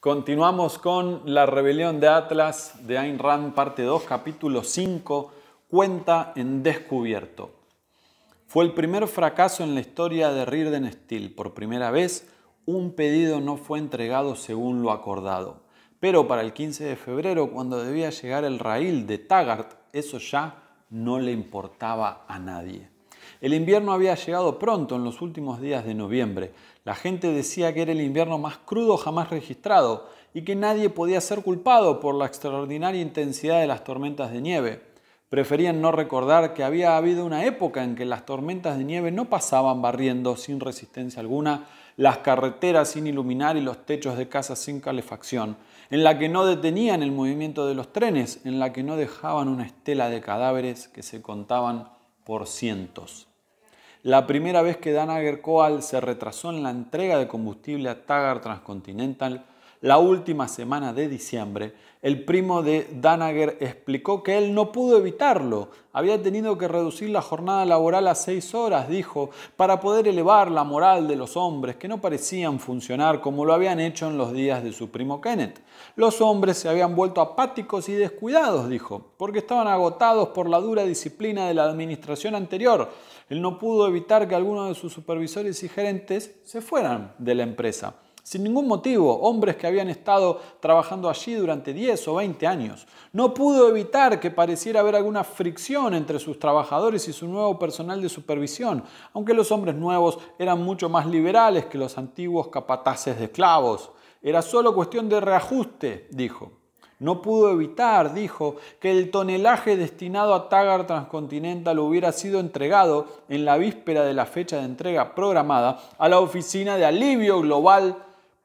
Continuamos con La rebelión de Atlas de Ayn Rand, parte 2, capítulo 5, cuenta en descubierto. Fue el primer fracaso en la historia de Rirdenstil. Steel. Por primera vez, un pedido no fue entregado según lo acordado. Pero para el 15 de febrero, cuando debía llegar el raíl de Taggart, eso ya no le importaba a nadie. El invierno había llegado pronto en los últimos días de noviembre. La gente decía que era el invierno más crudo jamás registrado y que nadie podía ser culpado por la extraordinaria intensidad de las tormentas de nieve. Preferían no recordar que había habido una época en que las tormentas de nieve no pasaban barriendo sin resistencia alguna, las carreteras sin iluminar y los techos de casas sin calefacción, en la que no detenían el movimiento de los trenes, en la que no dejaban una estela de cadáveres que se contaban por cientos. La primera vez que Danager Coal se retrasó en la entrega de combustible a Tagar Transcontinental la última semana de diciembre el primo de Danager explicó que él no pudo evitarlo. Había tenido que reducir la jornada laboral a seis horas, dijo, para poder elevar la moral de los hombres que no parecían funcionar como lo habían hecho en los días de su primo Kenneth. Los hombres se habían vuelto apáticos y descuidados, dijo, porque estaban agotados por la dura disciplina de la administración anterior. Él no pudo evitar que algunos de sus supervisores y gerentes se fueran de la empresa sin ningún motivo, hombres que habían estado trabajando allí durante 10 o 20 años. No pudo evitar que pareciera haber alguna fricción entre sus trabajadores y su nuevo personal de supervisión, aunque los hombres nuevos eran mucho más liberales que los antiguos capataces de esclavos. Era solo cuestión de reajuste, dijo. No pudo evitar, dijo, que el tonelaje destinado a Tagar Transcontinental hubiera sido entregado en la víspera de la fecha de entrega programada a la Oficina de Alivio Global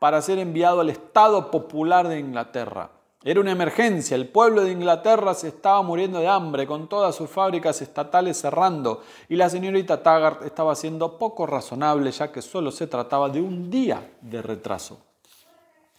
para ser enviado al Estado Popular de Inglaterra. Era una emergencia, el pueblo de Inglaterra se estaba muriendo de hambre, con todas sus fábricas estatales cerrando, y la señorita Taggart estaba siendo poco razonable ya que solo se trataba de un día de retraso.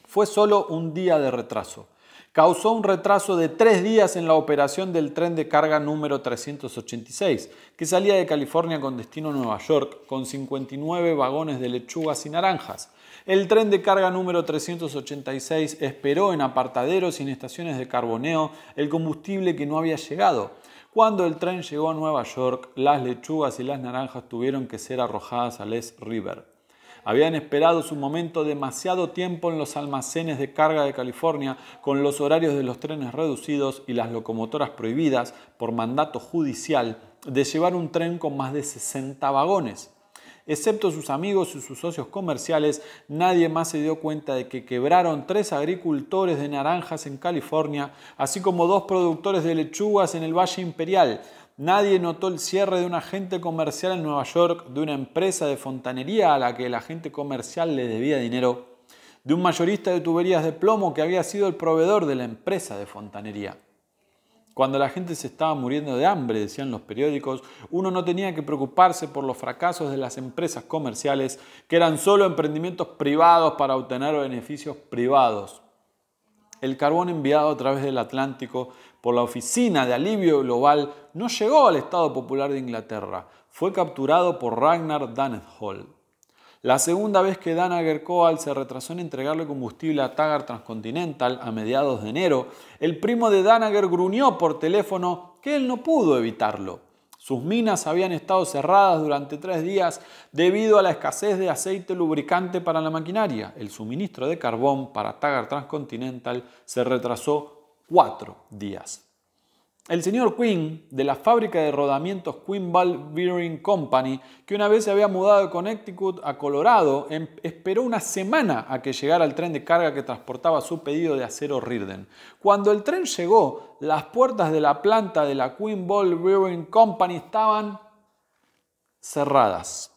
Fue solo un día de retraso. Causó un retraso de tres días en la operación del tren de carga número 386, que salía de California con destino a Nueva York, con 59 vagones de lechugas y naranjas. El tren de carga número 386 esperó en apartaderos y en estaciones de carboneo el combustible que no había llegado. Cuando el tren llegó a Nueva York, las lechugas y las naranjas tuvieron que ser arrojadas al East River. Habían esperado su momento demasiado tiempo en los almacenes de carga de California, con los horarios de los trenes reducidos y las locomotoras prohibidas por mandato judicial de llevar un tren con más de 60 vagones. Excepto sus amigos y sus socios comerciales, nadie más se dio cuenta de que quebraron tres agricultores de naranjas en California, así como dos productores de lechugas en el Valle Imperial. Nadie notó el cierre de un agente comercial en Nueva York, de una empresa de fontanería a la que el agente comercial le debía dinero, de un mayorista de tuberías de plomo que había sido el proveedor de la empresa de fontanería. Cuando la gente se estaba muriendo de hambre, decían los periódicos, uno no tenía que preocuparse por los fracasos de las empresas comerciales, que eran solo emprendimientos privados para obtener beneficios privados. El carbón enviado a través del Atlántico por la Oficina de Alivio Global no llegó al Estado Popular de Inglaterra. Fue capturado por Ragnar Hall. La segunda vez que Danager Coal se retrasó en entregarle combustible a Tagar Transcontinental a mediados de enero, el primo de Danager gruñó por teléfono que él no pudo evitarlo. Sus minas habían estado cerradas durante tres días debido a la escasez de aceite lubricante para la maquinaria. El suministro de carbón para Tagar Transcontinental se retrasó cuatro días. El señor Quinn, de la fábrica de rodamientos Quinn Ball Bearing Company, que una vez se había mudado de Connecticut a Colorado, em, esperó una semana a que llegara el tren de carga que transportaba su pedido de acero Rirden. Cuando el tren llegó, las puertas de la planta de la Quinn Ball Bearing Company estaban cerradas.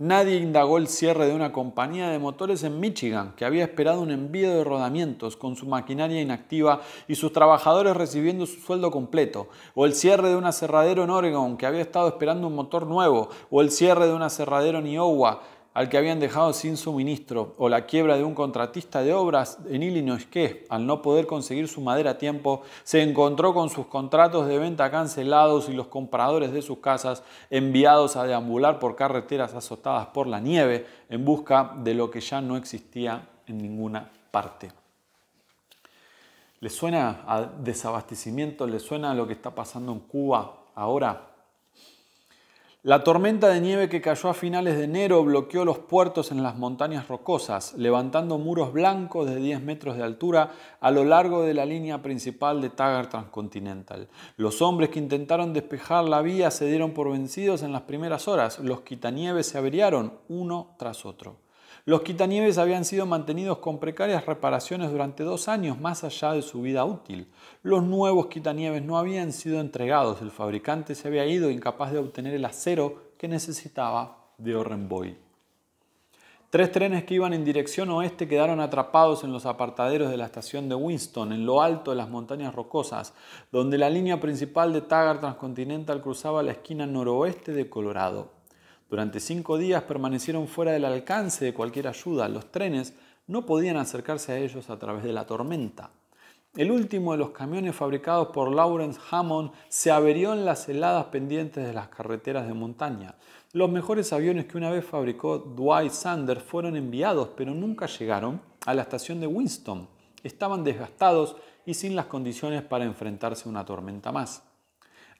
Nadie indagó el cierre de una compañía de motores en Michigan que había esperado un envío de rodamientos con su maquinaria inactiva y sus trabajadores recibiendo su sueldo completo, o el cierre de un aserradero en Oregon que había estado esperando un motor nuevo, o el cierre de un aserradero en Iowa al que habían dejado sin suministro, o la quiebra de un contratista de obras en Illinois que, al no poder conseguir su madera a tiempo, se encontró con sus contratos de venta cancelados y los compradores de sus casas enviados a deambular por carreteras azotadas por la nieve en busca de lo que ya no existía en ninguna parte. ¿Les suena a desabastecimiento? ¿Les suena a lo que está pasando en Cuba ahora? La tormenta de nieve que cayó a finales de enero bloqueó los puertos en las montañas rocosas, levantando muros blancos de 10 metros de altura a lo largo de la línea principal de Tagar Transcontinental. Los hombres que intentaron despejar la vía se dieron por vencidos en las primeras horas. Los quitanieves se averiaron uno tras otro. Los quitanieves habían sido mantenidos con precarias reparaciones durante dos años más allá de su vida útil. Los nuevos quitanieves no habían sido entregados, el fabricante se había ido incapaz de obtener el acero que necesitaba de Orenboy. Tres trenes que iban en dirección oeste quedaron atrapados en los apartaderos de la estación de Winston, en lo alto de las montañas rocosas, donde la línea principal de Taggart Transcontinental cruzaba la esquina noroeste de Colorado. Durante cinco días permanecieron fuera del alcance de cualquier ayuda. Los trenes no podían acercarse a ellos a través de la tormenta. El último de los camiones fabricados por Lawrence Hammond se averió en las heladas pendientes de las carreteras de montaña. Los mejores aviones que una vez fabricó Dwight Sanders fueron enviados, pero nunca llegaron a la estación de Winston. Estaban desgastados y sin las condiciones para enfrentarse a una tormenta más.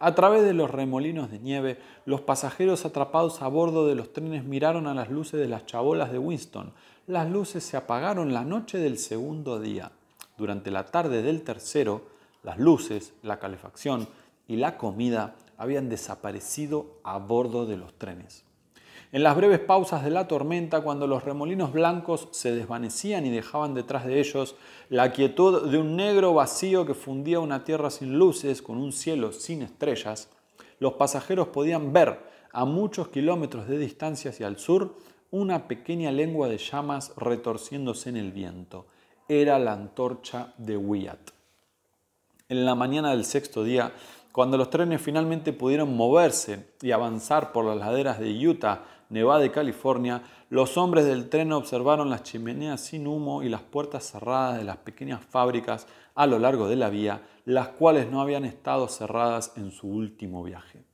A través de los remolinos de nieve, los pasajeros atrapados a bordo de los trenes miraron a las luces de las chabolas de Winston. Las luces se apagaron la noche del segundo día. Durante la tarde del tercero, las luces, la calefacción y la comida habían desaparecido a bordo de los trenes. En las breves pausas de la tormenta, cuando los remolinos blancos se desvanecían y dejaban detrás de ellos la quietud de un negro vacío que fundía una tierra sin luces, con un cielo sin estrellas, los pasajeros podían ver a muchos kilómetros de distancia hacia el sur una pequeña lengua de llamas retorciéndose en el viento. Era la antorcha de Wyatt. En la mañana del sexto día, cuando los trenes finalmente pudieron moverse y avanzar por las laderas de Utah Nevada y California, los hombres del tren observaron las chimeneas sin humo y las puertas cerradas de las pequeñas fábricas a lo largo de la vía, las cuales no habían estado cerradas en su último viaje.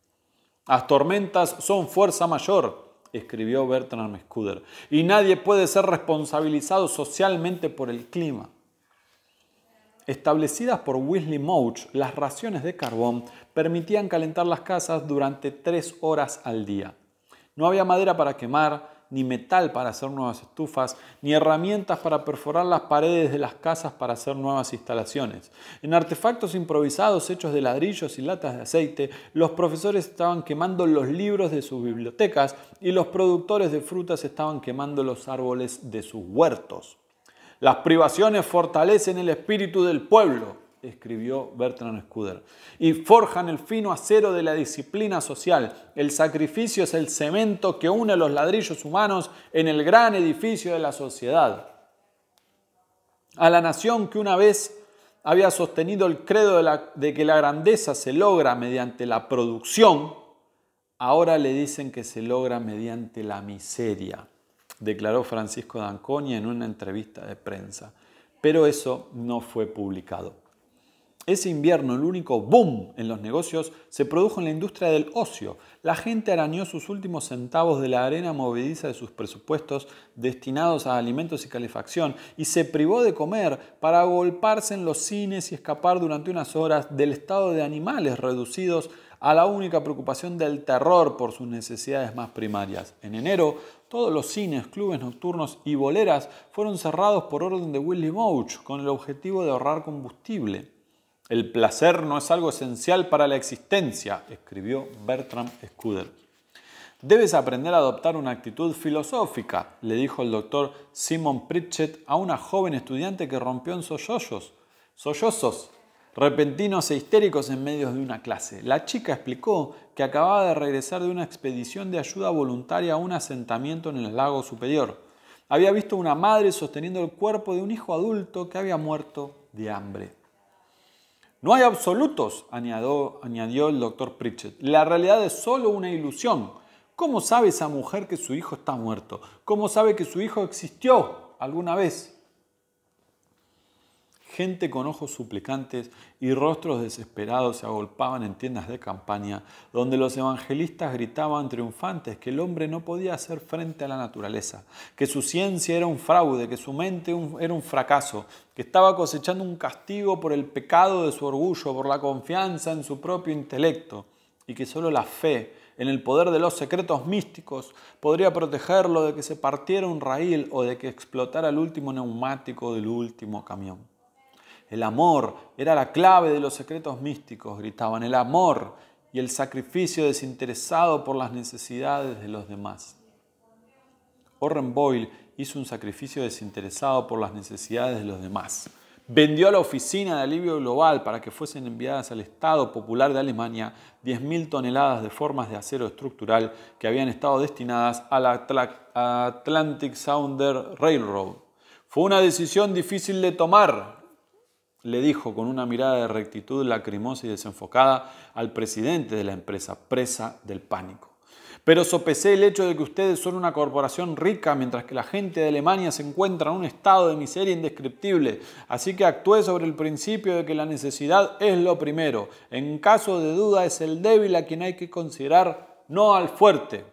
Las tormentas son fuerza mayor, escribió Bertrand Scudder, y nadie puede ser responsabilizado socialmente por el clima. Establecidas por Wesley Mouch, las raciones de carbón permitían calentar las casas durante tres horas al día. No había madera para quemar, ni metal para hacer nuevas estufas, ni herramientas para perforar las paredes de las casas para hacer nuevas instalaciones. En artefactos improvisados hechos de ladrillos y latas de aceite, los profesores estaban quemando los libros de sus bibliotecas y los productores de frutas estaban quemando los árboles de sus huertos. Las privaciones fortalecen el espíritu del pueblo escribió Bertrand Scudder, y forjan el fino acero de la disciplina social. El sacrificio es el cemento que une los ladrillos humanos en el gran edificio de la sociedad. A la nación que una vez había sostenido el credo de, de que la grandeza se logra mediante la producción, ahora le dicen que se logra mediante la miseria, declaró Francisco D'Anconi en una entrevista de prensa. Pero eso no fue publicado. Ese invierno, el único boom en los negocios se produjo en la industria del ocio. La gente arañó sus últimos centavos de la arena movediza de sus presupuestos destinados a alimentos y calefacción y se privó de comer para agolparse en los cines y escapar durante unas horas del estado de animales reducidos a la única preocupación del terror por sus necesidades más primarias. En enero, todos los cines, clubes nocturnos y boleras fueron cerrados por orden de Willy Mouch con el objetivo de ahorrar combustible. El placer no es algo esencial para la existencia, escribió Bertram Scudder. Debes aprender a adoptar una actitud filosófica, le dijo el doctor Simon Pritchett a una joven estudiante que rompió en sollozos, sollozos repentinos e histéricos en medio de una clase. La chica explicó que acababa de regresar de una expedición de ayuda voluntaria a un asentamiento en el lago superior. Había visto una madre sosteniendo el cuerpo de un hijo adulto que había muerto de hambre. No hay absolutos, añadió, el doctor Pritchett. La realidad es solo una ilusión. ¿Cómo sabe esa mujer que su hijo está muerto? ¿Cómo sabe que su hijo existió alguna vez? gente con ojos suplicantes y rostros desesperados se agolpaban en tiendas de campaña, donde los evangelistas gritaban triunfantes que el hombre no podía hacer frente a la naturaleza, que su ciencia era un fraude, que su mente era un fracaso, que estaba cosechando un castigo por el pecado de su orgullo, por la confianza en su propio intelecto, y que solo la fe en el poder de los secretos místicos, podría protegerlo de que se partiera un raíl o de que explotara el último neumático del último camión. El amor era la clave de los secretos místicos, gritaban. El amor y el sacrificio desinteresado por las necesidades de los demás. Orren Boyle hizo un sacrificio desinteresado por las necesidades de los demás. Vendió a la Oficina de Alivio Global para que fuesen enviadas al Estado Popular de Alemania 10.000 toneladas de formas de acero estructural que habían estado destinadas a la Atlantic Sounder Railroad. Fue una decisión difícil de tomar, le dijo con una mirada de rectitud lacrimosa y desenfocada al presidente de la empresa, presa del pánico. Pero sopesé el hecho de que ustedes son una corporación rica mientras que la gente de Alemania se encuentra en un estado de miseria indescriptible. Así que actué sobre el principio de que la necesidad es lo primero. En caso de duda es el débil a quien hay que considerar, no al fuerte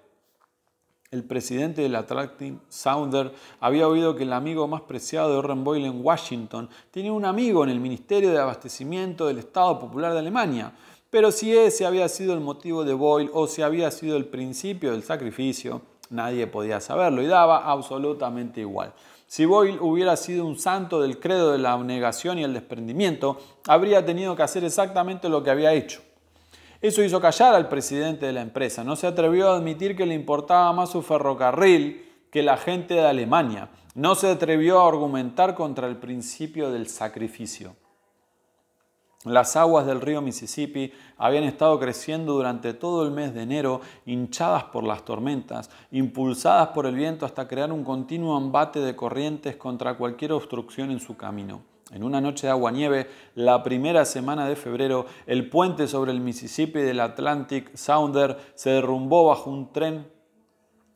el presidente del Attractive Sounder, había oído que el amigo más preciado de Orren Boyle en Washington tenía un amigo en el Ministerio de Abastecimiento del Estado Popular de Alemania. Pero si ese había sido el motivo de Boyle o si había sido el principio del sacrificio, nadie podía saberlo y daba absolutamente igual. Si Boyle hubiera sido un santo del credo de la abnegación y el desprendimiento, habría tenido que hacer exactamente lo que había hecho eso hizo callar al presidente de la empresa. No se atrevió a admitir que le importaba más su ferrocarril que la gente de Alemania. No se atrevió a argumentar contra el principio del sacrificio. Las aguas del río Mississippi habían estado creciendo durante todo el mes de enero, hinchadas por las tormentas, impulsadas por el viento hasta crear un continuo embate de corrientes contra cualquier obstrucción en su camino. En una noche de agua-nieve, la primera semana de febrero, el puente sobre el Mississippi del Atlantic Sounder se derrumbó bajo un tren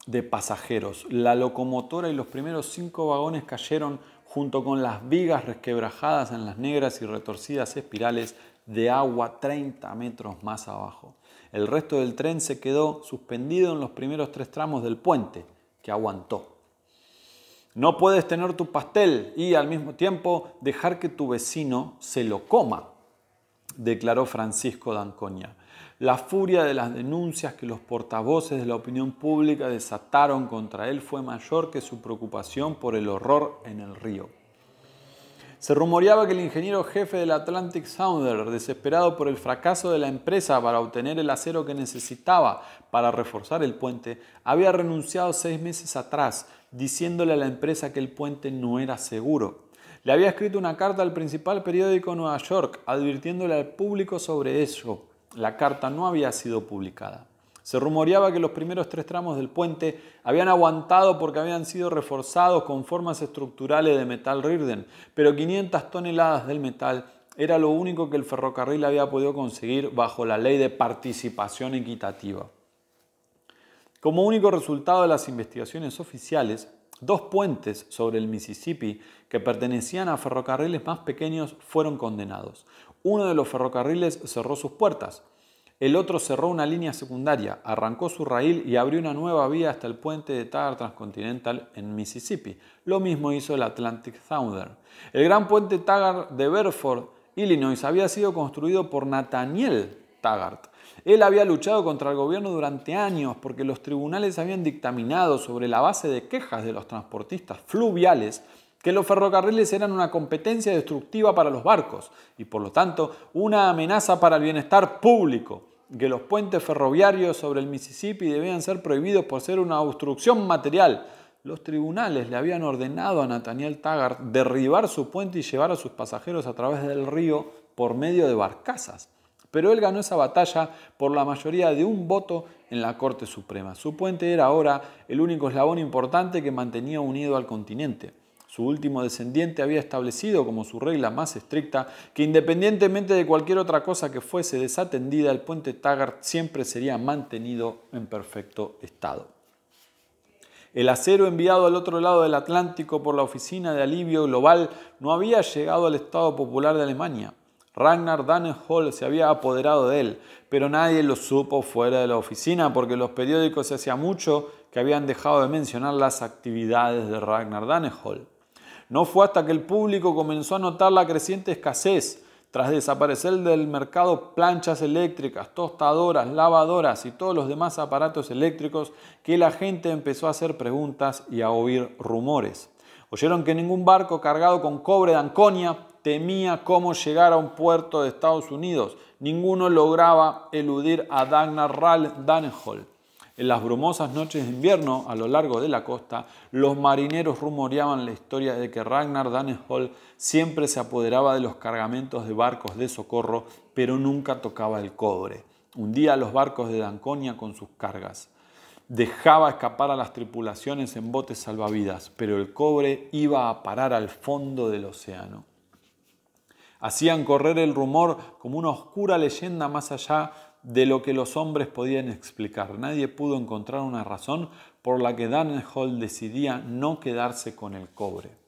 de pasajeros. La locomotora y los primeros cinco vagones cayeron junto con las vigas resquebrajadas en las negras y retorcidas espirales de agua 30 metros más abajo. El resto del tren se quedó suspendido en los primeros tres tramos del puente, que aguantó. No puedes tener tu pastel y al mismo tiempo dejar que tu vecino se lo coma, declaró Francisco Dancoña. La furia de las denuncias que los portavoces de la opinión pública desataron contra él fue mayor que su preocupación por el horror en el río. Se rumoreaba que el ingeniero jefe del Atlantic Sounder, desesperado por el fracaso de la empresa para obtener el acero que necesitaba para reforzar el puente, había renunciado seis meses atrás diciéndole a la empresa que el puente no era seguro. Le había escrito una carta al principal periódico de Nueva York advirtiéndole al público sobre ello. La carta no había sido publicada. Se rumoreaba que los primeros tres tramos del puente habían aguantado porque habían sido reforzados con formas estructurales de metal Rirden, pero 500 toneladas del metal era lo único que el ferrocarril había podido conseguir bajo la ley de participación equitativa. Como único resultado de las investigaciones oficiales, dos puentes sobre el Mississippi que pertenecían a ferrocarriles más pequeños fueron condenados. Uno de los ferrocarriles cerró sus puertas, el otro cerró una línea secundaria, arrancó su rail y abrió una nueva vía hasta el puente de Taggart Transcontinental en Mississippi. Lo mismo hizo el Atlantic Thunder. El gran puente Taggart de Bedford, Illinois, había sido construido por Nathaniel Taggart, él había luchado contra el gobierno durante años porque los tribunales habían dictaminado sobre la base de quejas de los transportistas fluviales que los ferrocarriles eran una competencia destructiva para los barcos y por lo tanto una amenaza para el bienestar público, que los puentes ferroviarios sobre el Mississippi debían ser prohibidos por ser una obstrucción material. Los tribunales le habían ordenado a Nathaniel Taggart derribar su puente y llevar a sus pasajeros a través del río por medio de barcazas pero él ganó esa batalla por la mayoría de un voto en la Corte Suprema. Su puente era ahora el único eslabón importante que mantenía unido al continente. Su último descendiente había establecido como su regla más estricta que independientemente de cualquier otra cosa que fuese desatendida, el puente Taggart siempre sería mantenido en perfecto estado. El acero enviado al otro lado del Atlántico por la Oficina de Alivio Global no había llegado al Estado Popular de Alemania. Ragnar Danehall se había apoderado de él, pero nadie lo supo fuera de la oficina porque los periódicos hacía mucho que habían dejado de mencionar las actividades de Ragnar Danehall. No fue hasta que el público comenzó a notar la creciente escasez, tras desaparecer del mercado planchas eléctricas, tostadoras, lavadoras y todos los demás aparatos eléctricos, que la gente empezó a hacer preguntas y a oír rumores. Oyeron que ningún barco cargado con cobre de Anconia temía cómo llegar a un puerto de Estados Unidos. Ninguno lograba eludir a Dagnar Danehall. En las brumosas noches de invierno a lo largo de la costa, los marineros rumoreaban la historia de que Ragnar Danehall siempre se apoderaba de los cargamentos de barcos de socorro, pero nunca tocaba el cobre. Hundía los barcos de Danconia con sus cargas dejaba escapar a las tripulaciones en botes salvavidas, pero el cobre iba a parar al fondo del océano. Hacían correr el rumor como una oscura leyenda más allá de lo que los hombres podían explicar. Nadie pudo encontrar una razón por la que Hall decidía no quedarse con el cobre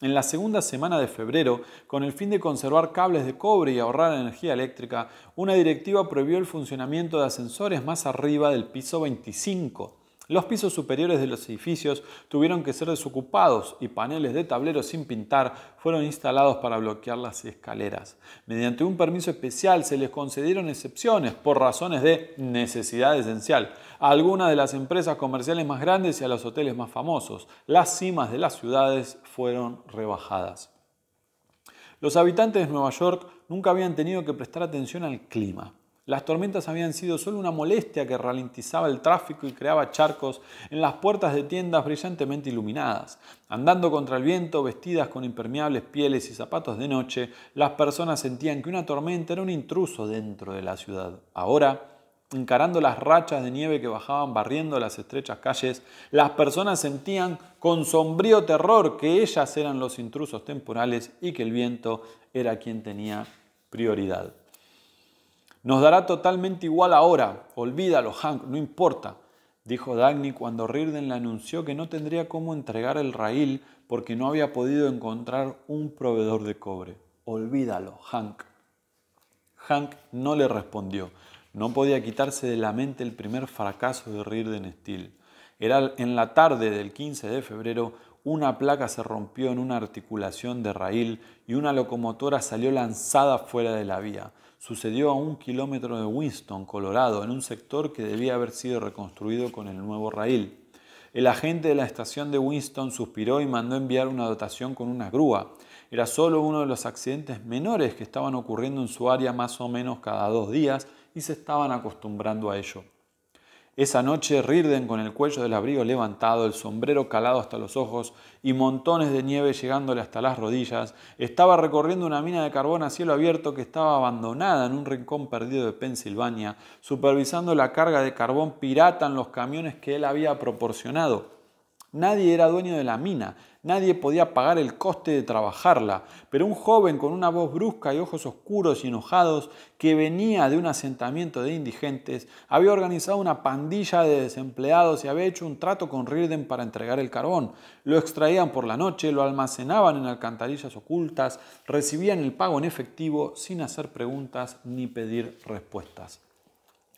en la segunda semana de febrero, con el fin de conservar cables de cobre y ahorrar energía eléctrica, una directiva prohibió el funcionamiento de ascensores más arriba del piso 25. Los pisos superiores de los edificios tuvieron que ser desocupados y paneles de tablero sin pintar fueron instalados para bloquear las escaleras. Mediante un permiso especial se les concedieron excepciones por razones de necesidad esencial, a algunas de las empresas comerciales más grandes y a los hoteles más famosos. Las cimas de las ciudades fueron rebajadas. Los habitantes de Nueva York nunca habían tenido que prestar atención al clima. Las tormentas habían sido solo una molestia que ralentizaba el tráfico y creaba charcos en las puertas de tiendas brillantemente iluminadas. Andando contra el viento, vestidas con impermeables pieles y zapatos de noche, las personas sentían que una tormenta era un intruso dentro de la ciudad. Ahora, encarando las rachas de nieve que bajaban barriendo las estrechas calles, las personas sentían con sombrío terror que ellas eran los intrusos temporales y que el viento era quien tenía prioridad. Nos dará totalmente igual ahora, olvídalo Hank, no importa, dijo Dagny cuando Rirden le anunció que no tendría cómo entregar el raíl porque no había podido encontrar un proveedor de cobre. Olvídalo, Hank. Hank no le respondió. No podía quitarse de la mente el primer fracaso de Rir de Nestil. Era en la tarde del 15 de febrero, una placa se rompió en una articulación de rail y una locomotora salió lanzada fuera de la vía. Sucedió a un kilómetro de Winston, Colorado, en un sector que debía haber sido reconstruido con el nuevo rail. El agente de la estación de Winston suspiró y mandó enviar una dotación con una grúa. Era solo uno de los accidentes menores que estaban ocurriendo en su área más o menos cada dos días y se estaban acostumbrando a ello. Esa noche Rirden con el cuello del abrigo levantado, el sombrero calado hasta los ojos y montones de nieve llegándole hasta las rodillas, estaba recorriendo una mina de carbón a cielo abierto que estaba abandonada en un rincón perdido de Pensilvania, supervisando la carga de carbón pirata en los camiones que él había proporcionado. Nadie era dueño de la mina, Nadie podía pagar el coste de trabajarla, pero un joven con una voz brusca y ojos oscuros y enojados, que venía de un asentamiento de indigentes, había organizado una pandilla de desempleados y había hecho un trato con Rirden para entregar el carbón. Lo extraían por la noche, lo almacenaban en alcantarillas ocultas, recibían el pago en efectivo sin hacer preguntas ni pedir respuestas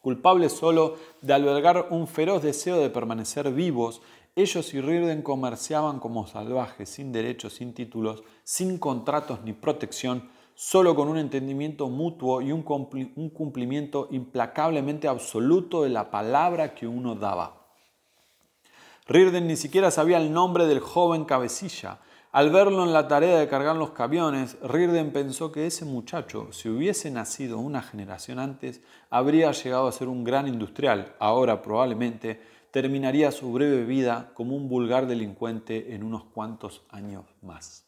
culpable solo de albergar un feroz deseo de permanecer vivos ellos y Rirden comerciaban como salvajes, sin derechos, sin títulos, sin contratos ni protección, solo con un entendimiento mutuo y un, cumplimiento implacablemente absoluto de la palabra que uno daba. Rirden ni siquiera sabía el nombre del joven cabecilla. Al verlo en la tarea de cargar los camiones, Rirden pensó que ese muchacho, si hubiese nacido una generación antes, habría llegado a ser un gran industrial, ahora probablemente terminaría su breve vida como un vulgar delincuente en unos cuantos años más.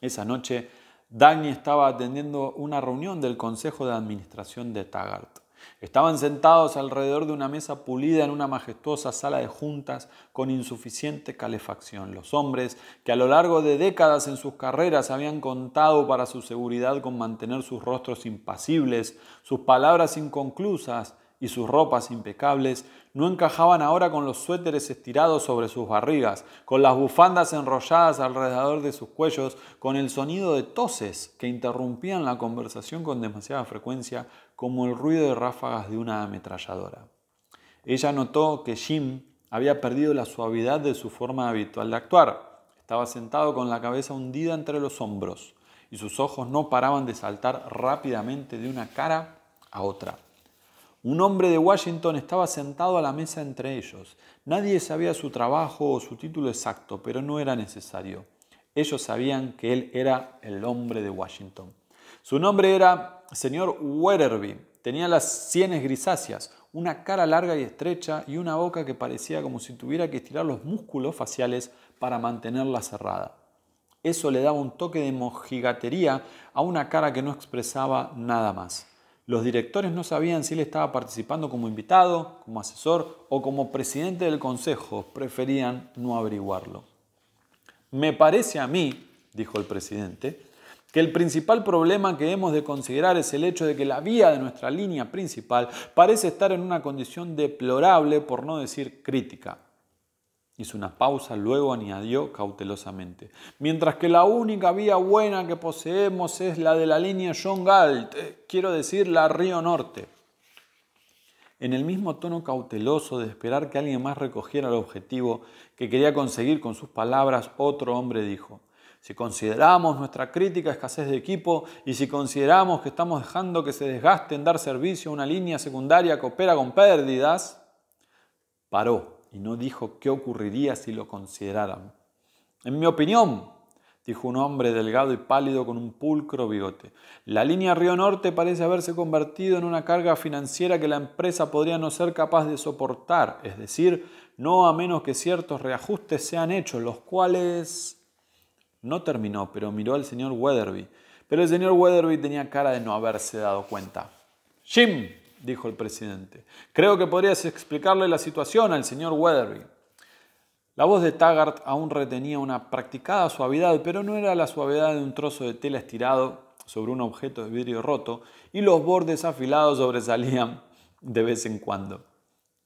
Esa noche, Dani estaba atendiendo una reunión del Consejo de Administración de Taggart. Estaban sentados alrededor de una mesa pulida en una majestuosa sala de juntas con insuficiente calefacción. Los hombres que a lo largo de décadas en sus carreras habían contado para su seguridad con mantener sus rostros impasibles, sus palabras inconclusas y sus ropas impecables, no encajaban ahora con los suéteres estirados sobre sus barrigas, con las bufandas enrolladas alrededor de sus cuellos, con el sonido de toses que interrumpían la conversación con demasiada frecuencia, como el ruido de ráfagas de una ametralladora. Ella notó que Jim había perdido la suavidad de su forma habitual de actuar. Estaba sentado con la cabeza hundida entre los hombros y sus ojos no paraban de saltar rápidamente de una cara a otra. Un hombre de Washington estaba sentado a la mesa entre ellos. Nadie sabía su trabajo o su título exacto, pero no era necesario. Ellos sabían que él era el hombre de Washington. Su nombre era señor Weatherby. Tenía las sienes grisáceas, una cara larga y estrecha y una boca que parecía como si tuviera que estirar los músculos faciales para mantenerla cerrada. Eso le daba un toque de mojigatería a una cara que no expresaba nada más. Los directores no sabían si él estaba participando como invitado, como asesor o como presidente del consejo. Preferían no averiguarlo. Me parece a mí, dijo el presidente, que el principal problema que hemos de considerar es el hecho de que la vía de nuestra línea principal parece estar en una condición deplorable, por no decir crítica. Hizo una pausa, luego añadió cautelosamente. Mientras que la única vía buena que poseemos es la de la línea John Galt, eh, quiero decir la Río Norte. En el mismo tono cauteloso de esperar que alguien más recogiera el objetivo que quería conseguir con sus palabras, otro hombre dijo, si consideramos nuestra crítica escasez de equipo y si consideramos que estamos dejando que se desgaste en dar servicio a una línea secundaria que opera con pérdidas, paró y no dijo qué ocurriría si lo consideraran. En mi opinión, dijo un hombre delgado y pálido con un pulcro bigote. La línea Río Norte parece haberse convertido en una carga financiera que la empresa podría no ser capaz de soportar, es decir, no a menos que ciertos reajustes sean hechos, los cuales... No terminó, pero miró al señor Weatherby. Pero el señor Weatherby tenía cara de no haberse dado cuenta. Jim, dijo el presidente. Creo que podrías explicarle la situación al señor Weatherby. La voz de Taggart aún retenía una practicada suavidad, pero no era la suavidad de un trozo de tela estirado sobre un objeto de vidrio roto y los bordes afilados sobresalían de vez en cuando.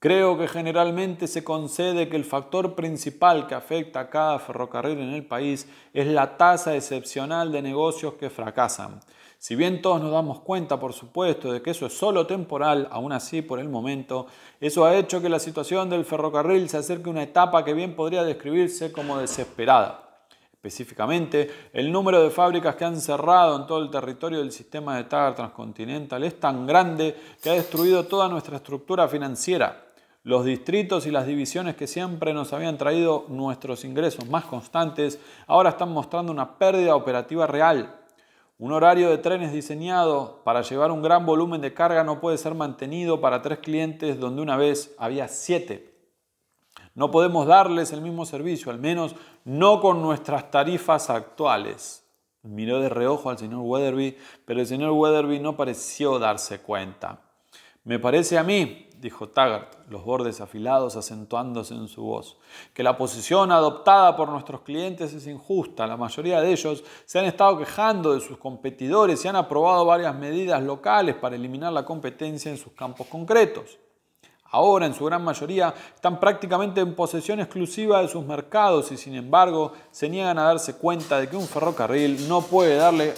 Creo que generalmente se concede que el factor principal que afecta a cada ferrocarril en el país es la tasa excepcional de negocios que fracasan. Si bien todos nos damos cuenta, por supuesto, de que eso es solo temporal, aún así por el momento, eso ha hecho que la situación del ferrocarril se acerque a una etapa que bien podría describirse como desesperada. Específicamente, el número de fábricas que han cerrado en todo el territorio del sistema de TAR transcontinental es tan grande que ha destruido toda nuestra estructura financiera. Los distritos y las divisiones que siempre nos habían traído nuestros ingresos más constantes ahora están mostrando una pérdida operativa real. Un horario de trenes diseñado para llevar un gran volumen de carga no puede ser mantenido para tres clientes donde una vez había siete. No podemos darles el mismo servicio, al menos no con nuestras tarifas actuales. Miró de reojo al señor Weatherby, pero el señor Weatherby no pareció darse cuenta. Me parece a mí, dijo Taggart, los bordes afilados acentuándose en su voz, que la posición adoptada por nuestros clientes es injusta. La mayoría de ellos se han estado quejando de sus competidores y han aprobado varias medidas locales para eliminar la competencia en sus campos concretos. Ahora, en su gran mayoría, están prácticamente en posesión exclusiva de sus mercados y, sin embargo, se niegan a darse cuenta de que un ferrocarril no puede darle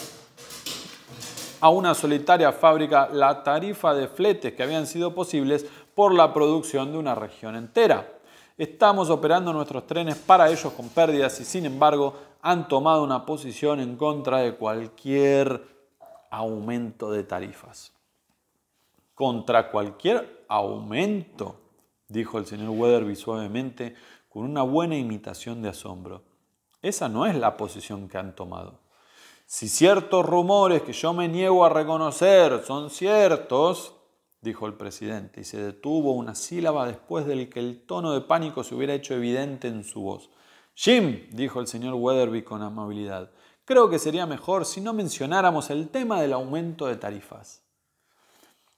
a una solitaria fábrica la tarifa de fletes que habían sido posibles por la producción de una región entera. Estamos operando nuestros trenes para ellos con pérdidas y sin embargo han tomado una posición en contra de cualquier aumento de tarifas. Contra cualquier aumento, dijo el señor Weatherby suavemente con una buena imitación de asombro. Esa no es la posición que han tomado. Si ciertos rumores que yo me niego a reconocer son ciertos, dijo el presidente, y se detuvo una sílaba después del que el tono de pánico se hubiera hecho evidente en su voz. Jim, dijo el señor Weatherby con amabilidad, creo que sería mejor si no mencionáramos el tema del aumento de tarifas.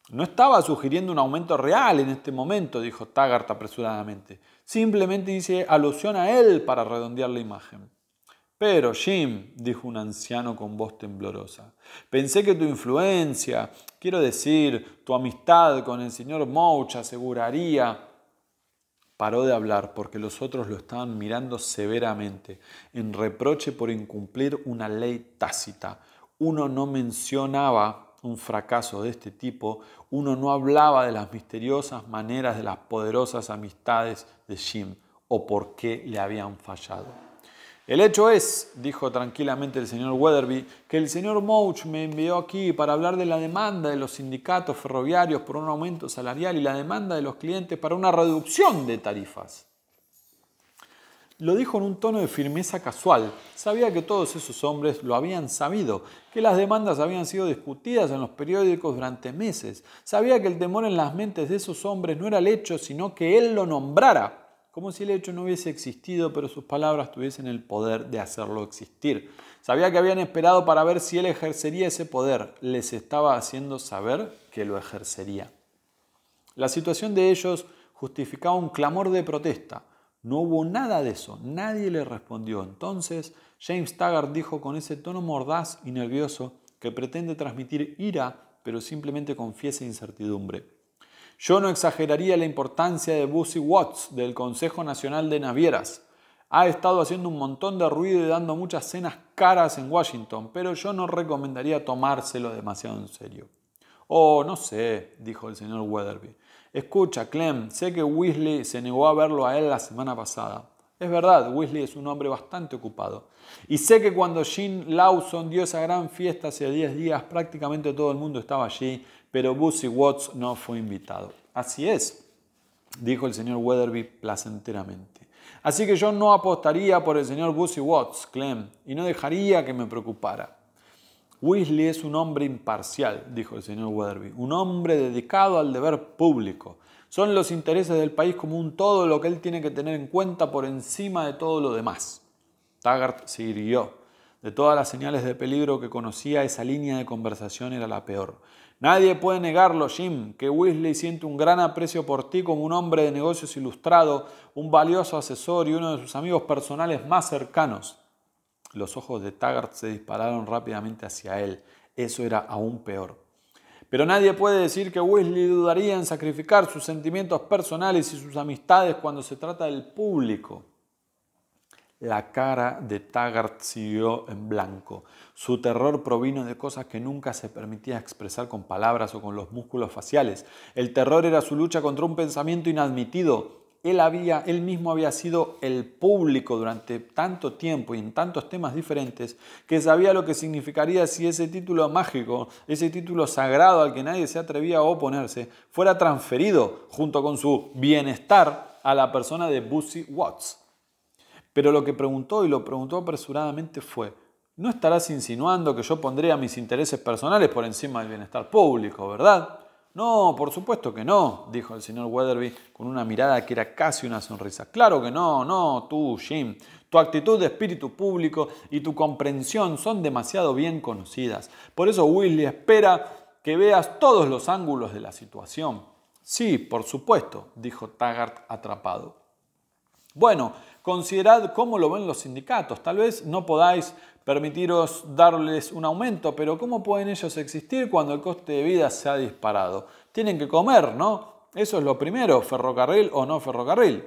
No estaba sugiriendo un aumento real en este momento, dijo Taggart apresuradamente. Simplemente hice alusión a él para redondear la imagen. Pero, Jim, dijo un anciano con voz temblorosa, pensé que tu influencia, quiero decir, tu amistad con el señor Mouch aseguraría... Paró de hablar porque los otros lo estaban mirando severamente, en reproche por incumplir una ley tácita. Uno no mencionaba un fracaso de este tipo, uno no hablaba de las misteriosas maneras de las poderosas amistades de Jim o por qué le habían fallado. El hecho es, dijo tranquilamente el señor Weatherby, que el señor Mouch me envió aquí para hablar de la demanda de los sindicatos ferroviarios por un aumento salarial y la demanda de los clientes para una reducción de tarifas. Lo dijo en un tono de firmeza casual. Sabía que todos esos hombres lo habían sabido, que las demandas habían sido discutidas en los periódicos durante meses. Sabía que el temor en las mentes de esos hombres no era el hecho, sino que él lo nombrara como si el hecho no hubiese existido, pero sus palabras tuviesen el poder de hacerlo existir. Sabía que habían esperado para ver si él ejercería ese poder. Les estaba haciendo saber que lo ejercería. La situación de ellos justificaba un clamor de protesta. No hubo nada de eso, nadie le respondió. Entonces, James Taggart dijo con ese tono mordaz y nervioso que pretende transmitir ira, pero simplemente confiesa incertidumbre. Yo no exageraría la importancia de Busy Watts del Consejo Nacional de Navieras. Ha estado haciendo un montón de ruido y dando muchas cenas caras en Washington, pero yo no recomendaría tomárselo demasiado en serio. Oh, no sé, dijo el señor Weatherby. Escucha, Clem, sé que Weasley se negó a verlo a él la semana pasada. Es verdad, Weasley es un hombre bastante ocupado. Y sé que cuando Jean Lawson dio esa gran fiesta hace 10 días, prácticamente todo el mundo estaba allí pero Busy Watts no fue invitado. Así es, dijo el señor Weatherby placenteramente. Así que yo no apostaría por el señor Busy Watts, Clem, y no dejaría que me preocupara. Weasley es un hombre imparcial, dijo el señor Weatherby, un hombre dedicado al deber público. Son los intereses del país como un todo lo que él tiene que tener en cuenta por encima de todo lo demás. Taggart se irguió. De todas las señales de peligro que conocía, esa línea de conversación era la peor. Nadie puede negarlo, Jim, que Weasley siente un gran aprecio por ti como un hombre de negocios ilustrado, un valioso asesor y uno de sus amigos personales más cercanos. Los ojos de Taggart se dispararon rápidamente hacia él. Eso era aún peor. Pero nadie puede decir que Weasley dudaría en sacrificar sus sentimientos personales y sus amistades cuando se trata del público la cara de Taggart siguió en blanco. Su terror provino de cosas que nunca se permitía expresar con palabras o con los músculos faciales. El terror era su lucha contra un pensamiento inadmitido, él, había, él mismo había sido el público durante tanto tiempo y en tantos temas diferentes que sabía lo que significaría si ese título mágico, ese título sagrado al que nadie se atrevía a oponerse, fuera transferido junto con su bienestar a la persona de Busy Watts. Pero lo que preguntó y lo preguntó apresuradamente fue, ¿no estarás insinuando que yo pondría mis intereses personales por encima del bienestar público, verdad? No, por supuesto que no, dijo el señor Weatherby con una mirada que era casi una sonrisa. Claro que no, no, tú, Jim. Tu actitud de espíritu público y tu comprensión son demasiado bien conocidas. Por eso Willie, espera que veas todos los ángulos de la situación. Sí, por supuesto, dijo Taggart atrapado. Bueno, considerad cómo lo ven los sindicatos. Tal vez no podáis permitiros darles un aumento, pero ¿cómo pueden ellos existir cuando el coste de vida se ha disparado? Tienen que comer, ¿no? Eso es lo primero, ferrocarril o no ferrocarril.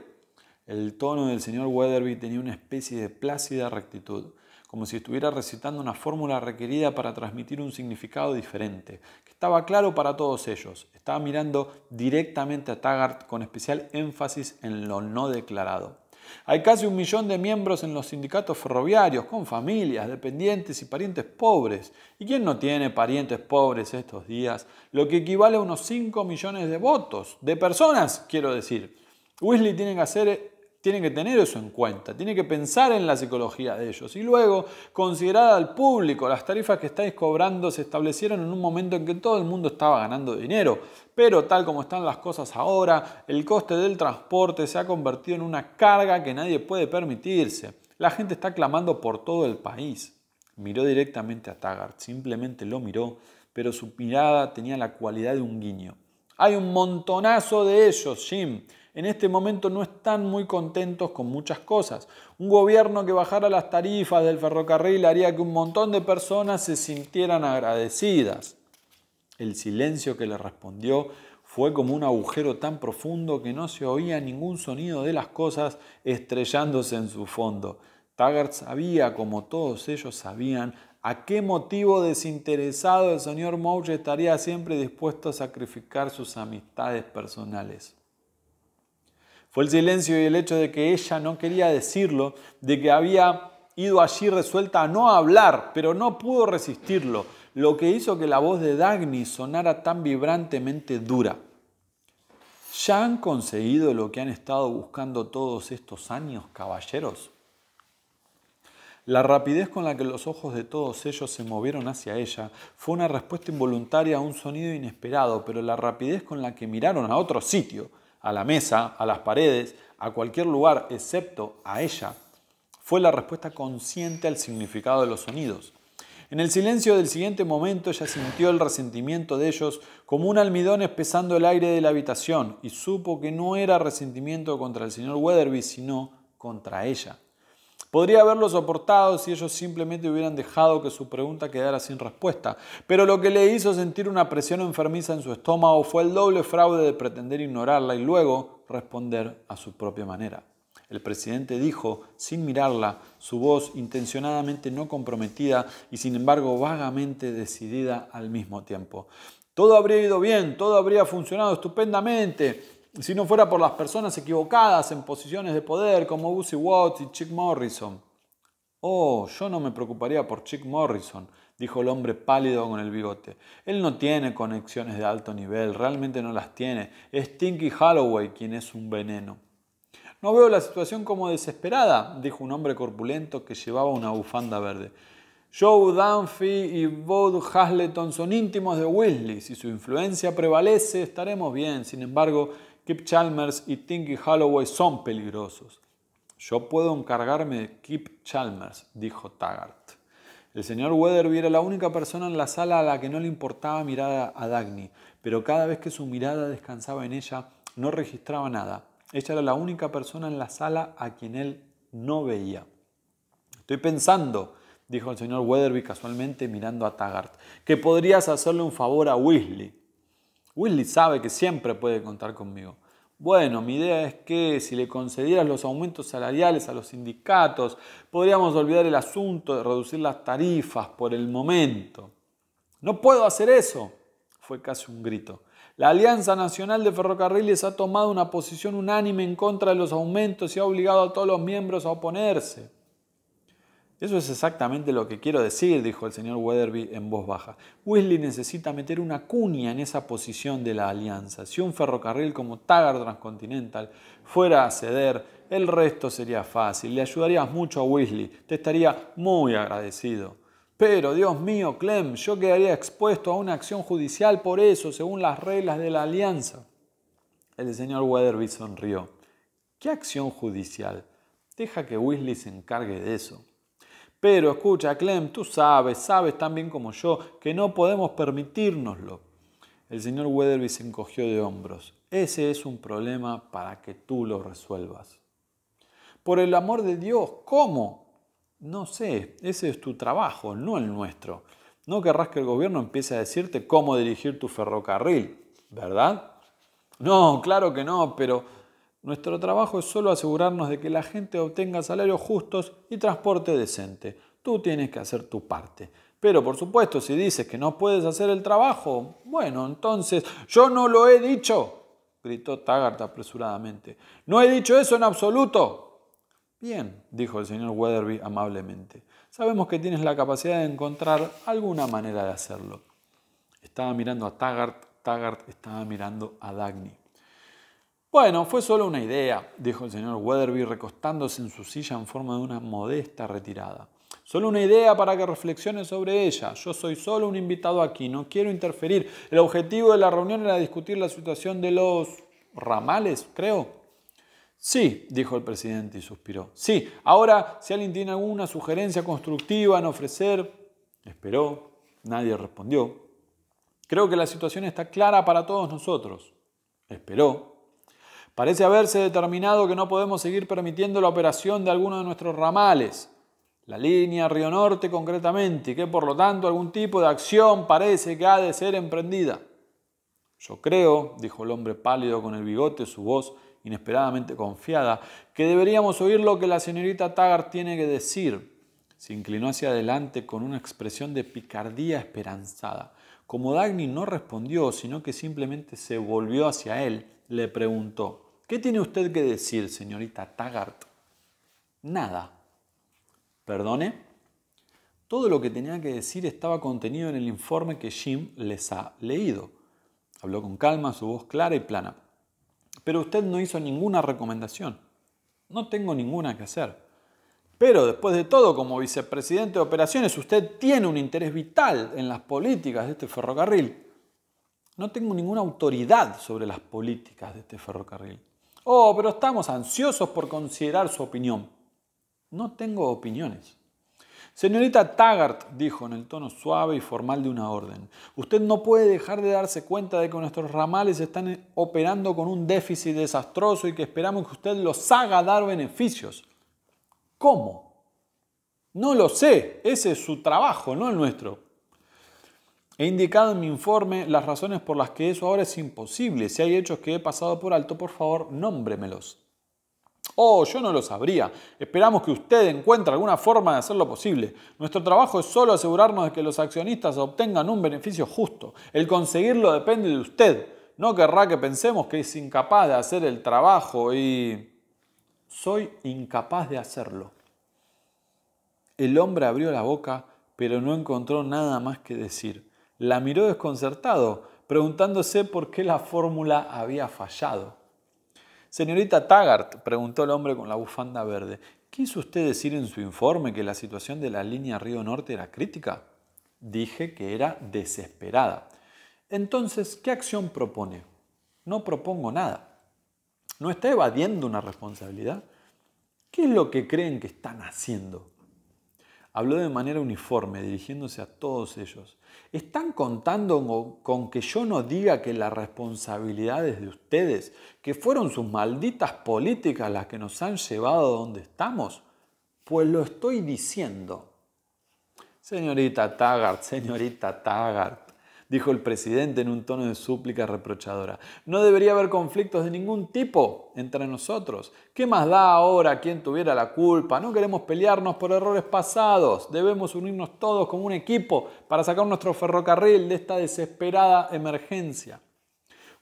El tono del señor Weatherby tenía una especie de plácida rectitud, como si estuviera recitando una fórmula requerida para transmitir un significado diferente, que estaba claro para todos ellos. Estaba mirando directamente a Taggart con especial énfasis en lo no declarado. Hay casi un millón de miembros en los sindicatos ferroviarios, con familias, dependientes y parientes pobres. ¿Y quién no tiene parientes pobres estos días? Lo que equivale a unos 5 millones de votos, de personas, quiero decir. Weasley tiene que hacer tienen que tener eso en cuenta, tiene que pensar en la psicología de ellos y luego considerar al público. Las tarifas que estáis cobrando se establecieron en un momento en que todo el mundo estaba ganando dinero, pero tal como están las cosas ahora, el coste del transporte se ha convertido en una carga que nadie puede permitirse. La gente está clamando por todo el país. Miró directamente a Taggart, simplemente lo miró, pero su mirada tenía la cualidad de un guiño. Hay un montonazo de ellos, Jim en este momento no están muy contentos con muchas cosas. Un gobierno que bajara las tarifas del ferrocarril haría que un montón de personas se sintieran agradecidas. El silencio que le respondió fue como un agujero tan profundo que no se oía ningún sonido de las cosas estrellándose en su fondo. Taggart sabía, como todos ellos sabían, a qué motivo desinteresado el señor Mouche estaría siempre dispuesto a sacrificar sus amistades personales. Fue el silencio y el hecho de que ella no quería decirlo, de que había ido allí resuelta a no hablar, pero no pudo resistirlo, lo que hizo que la voz de Dagny sonara tan vibrantemente dura. ¿Ya han conseguido lo que han estado buscando todos estos años, caballeros? La rapidez con la que los ojos de todos ellos se movieron hacia ella fue una respuesta involuntaria a un sonido inesperado, pero la rapidez con la que miraron a otro sitio a la mesa, a las paredes, a cualquier lugar excepto a ella, fue la respuesta consciente al significado de los sonidos. En el silencio del siguiente momento ella sintió el resentimiento de ellos como un almidón espesando el aire de la habitación y supo que no era resentimiento contra el señor Weatherby, sino contra ella. Podría haberlo soportado si ellos simplemente hubieran dejado que su pregunta quedara sin respuesta, pero lo que le hizo sentir una presión enfermiza en su estómago fue el doble fraude de pretender ignorarla y luego responder a su propia manera. El presidente dijo, sin mirarla, su voz intencionadamente no comprometida y sin embargo vagamente decidida al mismo tiempo. Todo habría ido bien, todo habría funcionado estupendamente, si no fuera por las personas equivocadas en posiciones de poder como Uzi Watts y Chick Morrison. Oh, yo no me preocuparía por Chick Morrison, dijo el hombre pálido con el bigote. Él no tiene conexiones de alto nivel, realmente no las tiene. Es Tinky Holloway quien es un veneno. No veo la situación como desesperada, dijo un hombre corpulento que llevaba una bufanda verde. Joe Dunphy y Bud Hasleton son íntimos de Weasley. Si su influencia prevalece, estaremos bien. Sin embargo, Kip Chalmers y Tinky Holloway son peligrosos. Yo puedo encargarme de Kip Chalmers, dijo Taggart. El señor Weatherby era la única persona en la sala a la que no le importaba mirar a Dagny, pero cada vez que su mirada descansaba en ella, no registraba nada. Ella era la única persona en la sala a quien él no veía. Estoy pensando, dijo el señor Weatherby casualmente mirando a Taggart, que podrías hacerle un favor a Weasley. Willy sabe que siempre puede contar conmigo. Bueno, mi idea es que si le concedieras los aumentos salariales a los sindicatos, podríamos olvidar el asunto de reducir las tarifas por el momento. No puedo hacer eso, fue casi un grito. La Alianza Nacional de Ferrocarriles ha tomado una posición unánime en contra de los aumentos y ha obligado a todos los miembros a oponerse. Eso es exactamente lo que quiero decir, dijo el señor Weatherby en voz baja. Weasley necesita meter una cuña en esa posición de la alianza. Si un ferrocarril como Taggart Transcontinental fuera a ceder, el resto sería fácil. Le ayudarías mucho a Wesley. Te estaría muy agradecido. Pero, Dios mío, Clem, yo quedaría expuesto a una acción judicial por eso, según las reglas de la alianza. El señor Weatherby sonrió. ¿Qué acción judicial? Deja que Weasley se encargue de eso. Pero escucha, Clem, tú sabes, sabes tan bien como yo, que no podemos permitírnoslo. El señor Weatherby se encogió de hombros. Ese es un problema para que tú lo resuelvas. Por el amor de Dios, ¿cómo? No sé, ese es tu trabajo, no el nuestro. No querrás que el gobierno empiece a decirte cómo dirigir tu ferrocarril, ¿verdad? No, claro que no, pero nuestro trabajo es solo asegurarnos de que la gente obtenga salarios justos y transporte decente. Tú tienes que hacer tu parte. Pero por supuesto, si dices que no puedes hacer el trabajo, bueno, entonces yo no lo he dicho, gritó Taggart apresuradamente. No he dicho eso en absoluto. Bien, dijo el señor Weatherby amablemente. Sabemos que tienes la capacidad de encontrar alguna manera de hacerlo. Estaba mirando a Taggart, Taggart estaba mirando a Dagny. Bueno, fue solo una idea, dijo el señor Weatherby recostándose en su silla en forma de una modesta retirada. Solo una idea para que reflexione sobre ella. Yo soy solo un invitado aquí, no quiero interferir. El objetivo de la reunión era discutir la situación de los ramales, creo. Sí, dijo el presidente y suspiró. Sí, ahora si alguien tiene alguna sugerencia constructiva en ofrecer... Esperó, nadie respondió. Creo que la situación está clara para todos nosotros. Esperó, Parece haberse determinado que no podemos seguir permitiendo la operación de alguno de nuestros ramales, la línea Río Norte concretamente, y que por lo tanto algún tipo de acción parece que ha de ser emprendida. Yo creo, dijo el hombre pálido con el bigote, su voz inesperadamente confiada, que deberíamos oír lo que la señorita Taggart tiene que decir. Se inclinó hacia adelante con una expresión de picardía esperanzada. Como Dagny no respondió, sino que simplemente se volvió hacia él, le preguntó, ¿Qué tiene usted que decir, señorita Taggart? Nada. ¿Perdone? Todo lo que tenía que decir estaba contenido en el informe que Jim les ha leído. Habló con calma, su voz clara y plana. Pero usted no hizo ninguna recomendación. No tengo ninguna que hacer. Pero después de todo, como vicepresidente de operaciones, usted tiene un interés vital en las políticas de este ferrocarril. No tengo ninguna autoridad sobre las políticas de este ferrocarril. Oh, pero estamos ansiosos por considerar su opinión. No tengo opiniones. Señorita Taggart, dijo en el tono suave y formal de una orden, usted no puede dejar de darse cuenta de que nuestros ramales están operando con un déficit desastroso y que esperamos que usted los haga dar beneficios. ¿Cómo? No lo sé, ese es su trabajo, no el nuestro. He indicado en mi informe las razones por las que eso ahora es imposible. Si hay hechos que he pasado por alto, por favor, nómbremelos. Oh, yo no lo sabría. Esperamos que usted encuentre alguna forma de hacerlo posible. Nuestro trabajo es solo asegurarnos de que los accionistas obtengan un beneficio justo. El conseguirlo depende de usted. No querrá que pensemos que es incapaz de hacer el trabajo y... Soy incapaz de hacerlo. El hombre abrió la boca, pero no encontró nada más que decir la miró desconcertado, preguntándose por qué la fórmula había fallado. Señorita Taggart, preguntó el hombre con la bufanda verde, ¿quiso usted decir en su informe que la situación de la línea Río Norte era crítica? Dije que era desesperada. Entonces, ¿qué acción propone? No propongo nada. ¿No está evadiendo una responsabilidad? ¿Qué es lo que creen que están haciendo? Habló de manera uniforme, dirigiéndose a todos ellos. ¿Están contando con que yo no diga que las responsabilidades de ustedes, que fueron sus malditas políticas las que nos han llevado a donde estamos? Pues lo estoy diciendo. Señorita Taggart, señorita Taggart, dijo el presidente en un tono de súplica reprochadora. No debería haber conflictos de ningún tipo entre nosotros. ¿Qué más da ahora quien tuviera la culpa? No queremos pelearnos por errores pasados. Debemos unirnos todos como un equipo para sacar nuestro ferrocarril de esta desesperada emergencia.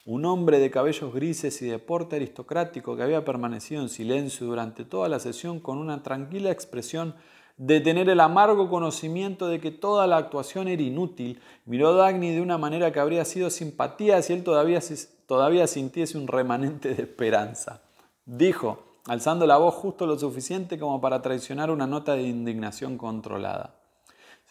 Un hombre de cabellos grises y de porte aristocrático que había permanecido en silencio durante toda la sesión con una tranquila expresión de tener el amargo conocimiento de que toda la actuación era inútil, miró Dagny de una manera que habría sido simpatía si él todavía, todavía sintiese un remanente de esperanza. Dijo, alzando la voz justo lo suficiente como para traicionar una nota de indignación controlada.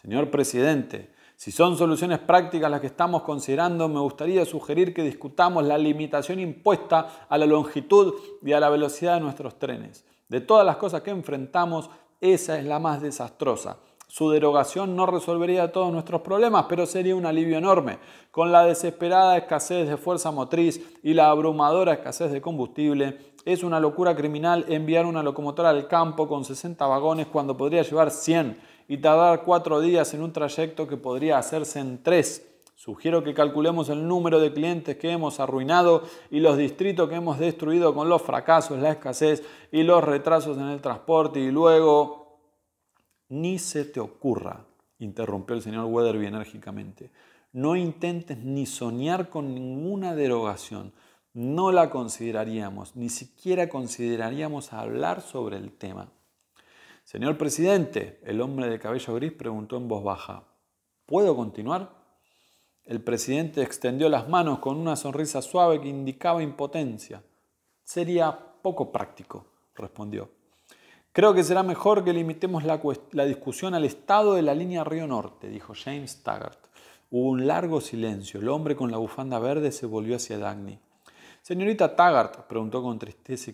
Señor presidente, si son soluciones prácticas las que estamos considerando, me gustaría sugerir que discutamos la limitación impuesta a la longitud y a la velocidad de nuestros trenes. De todas las cosas que enfrentamos, esa es la más desastrosa. Su derogación no resolvería todos nuestros problemas, pero sería un alivio enorme. Con la desesperada escasez de fuerza motriz y la abrumadora escasez de combustible, es una locura criminal enviar una locomotora al campo con 60 vagones cuando podría llevar 100 y tardar 4 días en un trayecto que podría hacerse en 3. Sugiero que calculemos el número de clientes que hemos arruinado y los distritos que hemos destruido con los fracasos, la escasez y los retrasos en el transporte y luego... Ni se te ocurra, interrumpió el señor Weatherby enérgicamente. No intentes ni soñar con ninguna derogación. No la consideraríamos, ni siquiera consideraríamos hablar sobre el tema. Señor presidente, el hombre de cabello gris preguntó en voz baja, ¿puedo continuar? El presidente extendió las manos con una sonrisa suave que indicaba impotencia. Sería poco práctico, respondió. Creo que será mejor que limitemos la, discusión al estado de la línea Río Norte, dijo James Taggart. Hubo un largo silencio. El hombre con la bufanda verde se volvió hacia Dagny. Señorita Taggart, preguntó con tristeza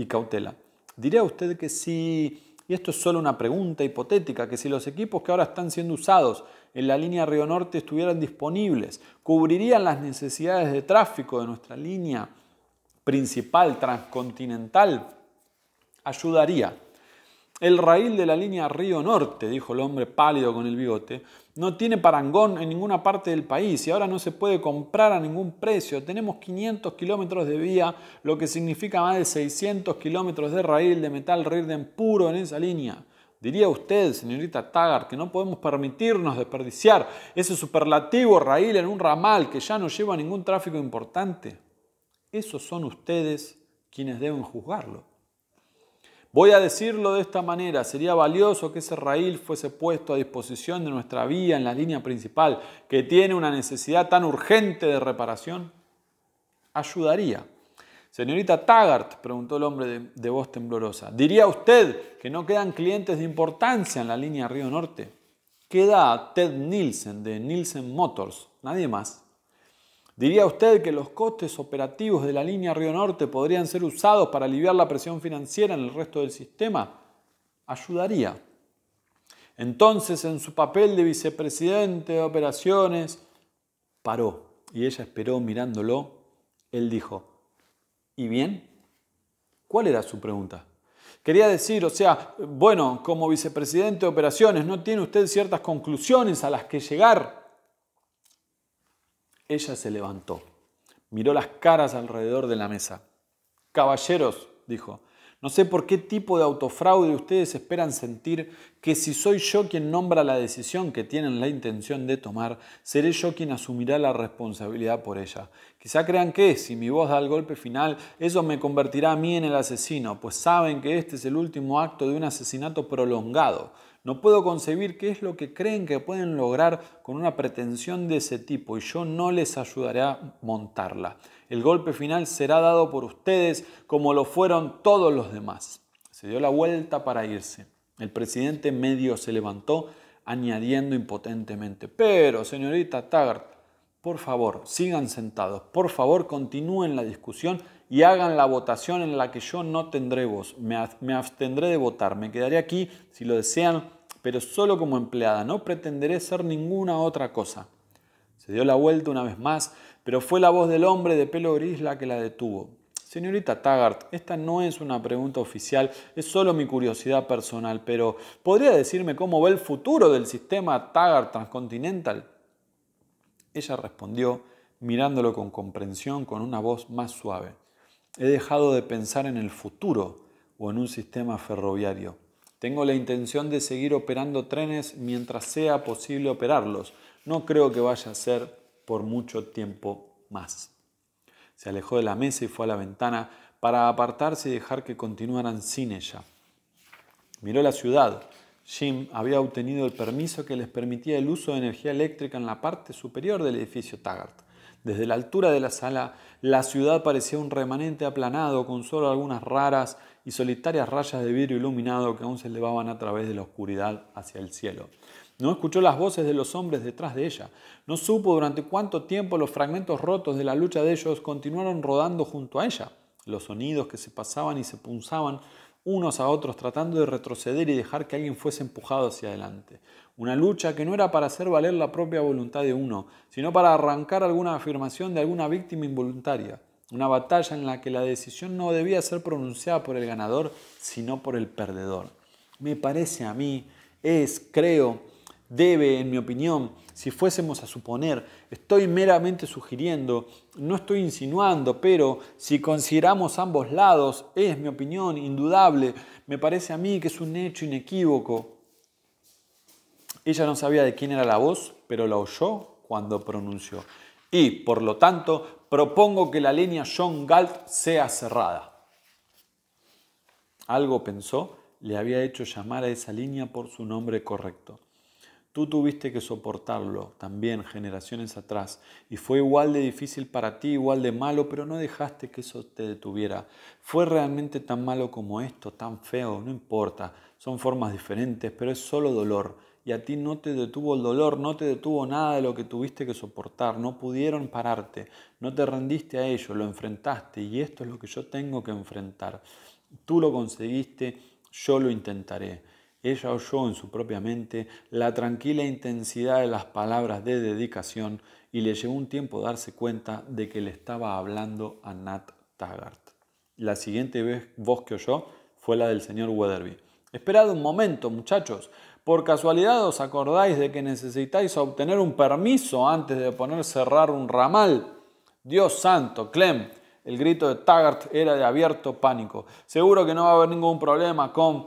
y, cautela, diría usted que sí... Y esto es solo una pregunta hipotética, que si los equipos que ahora están siendo usados en la línea Río Norte estuvieran disponibles, ¿cubrirían las necesidades de tráfico de nuestra línea principal transcontinental? Ayudaría el raíl de la línea Río Norte, dijo el hombre pálido con el bigote, no tiene parangón en ninguna parte del país y ahora no se puede comprar a ningún precio. Tenemos 500 kilómetros de vía, lo que significa más de 600 kilómetros de raíl de metal Rirden puro en esa línea. Diría usted, señorita Tagar, que no podemos permitirnos desperdiciar ese superlativo raíl en un ramal que ya no lleva ningún tráfico importante. Esos son ustedes quienes deben juzgarlo. Voy a decirlo de esta manera, sería valioso que ese raíl fuese puesto a disposición de nuestra vía en la línea principal, que tiene una necesidad tan urgente de reparación. Ayudaría. Señorita Taggart, preguntó el hombre de, de voz temblorosa, ¿diría usted que no quedan clientes de importancia en la línea Río Norte? Queda Ted Nielsen de Nielsen Motors, nadie más. ¿Diría usted que los costes operativos de la línea Río Norte podrían ser usados para aliviar la presión financiera en el resto del sistema? Ayudaría. Entonces, en su papel de vicepresidente de operaciones, paró y ella esperó mirándolo. Él dijo, ¿y bien? ¿Cuál era su pregunta? Quería decir, o sea, bueno, como vicepresidente de operaciones, ¿no tiene usted ciertas conclusiones a las que llegar? Ella se levantó, miró las caras alrededor de la mesa. Caballeros, dijo, no sé por qué tipo de autofraude ustedes esperan sentir que si soy yo quien nombra la decisión que tienen la intención de tomar, seré yo quien asumirá la responsabilidad por ella. Quizá crean que, si mi voz da el golpe final, eso me convertirá a mí en el asesino, pues saben que este es el último acto de un asesinato prolongado no puedo concebir qué es lo que creen que pueden lograr con una pretensión de ese tipo y yo no les ayudaré a montarla. El golpe final será dado por ustedes como lo fueron todos los demás. Se dio la vuelta para irse. El presidente medio se levantó, añadiendo impotentemente, pero señorita Taggart, por favor, sigan sentados, por favor, continúen la discusión y hagan la votación en la que yo no tendré voz. Me, abstendré de votar, me quedaré aquí, si lo desean, pero solo como empleada, no pretenderé ser ninguna otra cosa. Se dio la vuelta una vez más, pero fue la voz del hombre de pelo gris la que la detuvo. Señorita Taggart, esta no es una pregunta oficial, es solo mi curiosidad personal, pero ¿podría decirme cómo ve el futuro del sistema Taggart Transcontinental? Ella respondió, mirándolo con comprensión, con una voz más suave. He dejado de pensar en el futuro o en un sistema ferroviario tengo la intención de seguir operando trenes mientras sea posible operarlos. No creo que vaya a ser por mucho tiempo más. Se alejó de la mesa y fue a la ventana para apartarse y dejar que continuaran sin ella. Miró la ciudad. Jim había obtenido el permiso que les permitía el uso de energía eléctrica en la parte superior del edificio Taggart. Desde la altura de la sala, la ciudad parecía un remanente aplanado con solo algunas raras y solitarias rayas de vidrio iluminado que aún se elevaban a través de la oscuridad hacia el cielo. No escuchó las voces de los hombres detrás de ella. No supo durante cuánto tiempo los fragmentos rotos de la lucha de ellos continuaron rodando junto a ella. Los sonidos que se pasaban y se punzaban unos a otros tratando de retroceder y dejar que alguien fuese empujado hacia adelante. Una lucha que no era para hacer valer la propia voluntad de uno, sino para arrancar alguna afirmación de alguna víctima involuntaria una batalla en la que la decisión no debía ser pronunciada por el ganador, sino por el perdedor. Me parece a mí, es, creo, debe, en mi opinión, si fuésemos a suponer, estoy meramente sugiriendo, no estoy insinuando, pero si consideramos ambos lados, es mi opinión indudable, me parece a mí que es un hecho inequívoco. Ella no sabía de quién era la voz, pero la oyó cuando pronunció. Y, por lo tanto, propongo que la línea John Galt sea cerrada. Algo pensó, le había hecho llamar a esa línea por su nombre correcto. Tú tuviste que soportarlo también generaciones atrás y fue igual de difícil para ti, igual de malo, pero no dejaste que eso te detuviera. Fue realmente tan malo como esto, tan feo, no importa, son formas diferentes, pero es solo dolor y a ti no te detuvo el dolor, no te detuvo nada de lo que tuviste que soportar, no pudieron pararte, no te rendiste a ello, lo enfrentaste y esto es lo que yo tengo que enfrentar. Tú lo conseguiste, yo lo intentaré. Ella oyó en su propia mente la tranquila intensidad de las palabras de dedicación y le llevó un tiempo darse cuenta de que le estaba hablando a Nat Taggart. La siguiente voz que oyó fue la del señor Weatherby. Esperad un momento, muchachos. Por casualidad os acordáis de que necesitáis obtener un permiso antes de poner cerrar un ramal. Dios santo, Clem. El grito de Taggart era de abierto pánico. Seguro que no va a haber ningún problema con...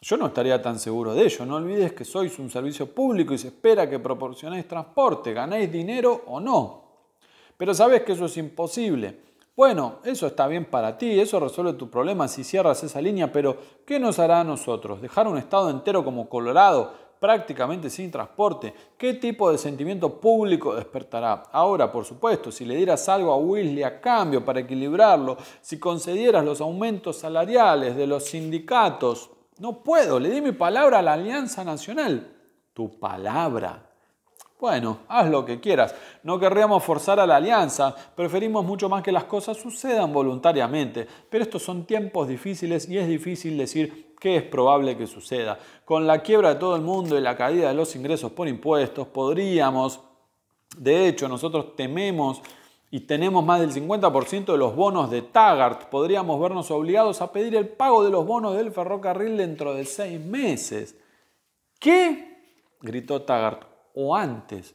Yo no estaría tan seguro de ello. No olvides que sois un servicio público y se espera que proporcionéis transporte, ganéis dinero o no. Pero sabes que eso es imposible. Bueno, eso está bien para ti, eso resuelve tu problema si cierras esa línea, pero ¿qué nos hará a nosotros? Dejar un estado entero como Colorado, prácticamente sin transporte. ¿Qué tipo de sentimiento público despertará? Ahora, por supuesto, si le dieras algo a Weasley a cambio para equilibrarlo, si concedieras los aumentos salariales de los sindicatos, no puedo, le di mi palabra a la Alianza Nacional. Tu palabra. Bueno, haz lo que quieras. No querríamos forzar a la alianza, preferimos mucho más que las cosas sucedan voluntariamente, pero estos son tiempos difíciles y es difícil decir qué es probable que suceda. Con la quiebra de todo el mundo y la caída de los ingresos por impuestos, podríamos, de hecho, nosotros tememos y tenemos más del 50% de los bonos de Taggart, podríamos vernos obligados a pedir el pago de los bonos del ferrocarril dentro de seis meses. ¿Qué? gritó Taggart o antes.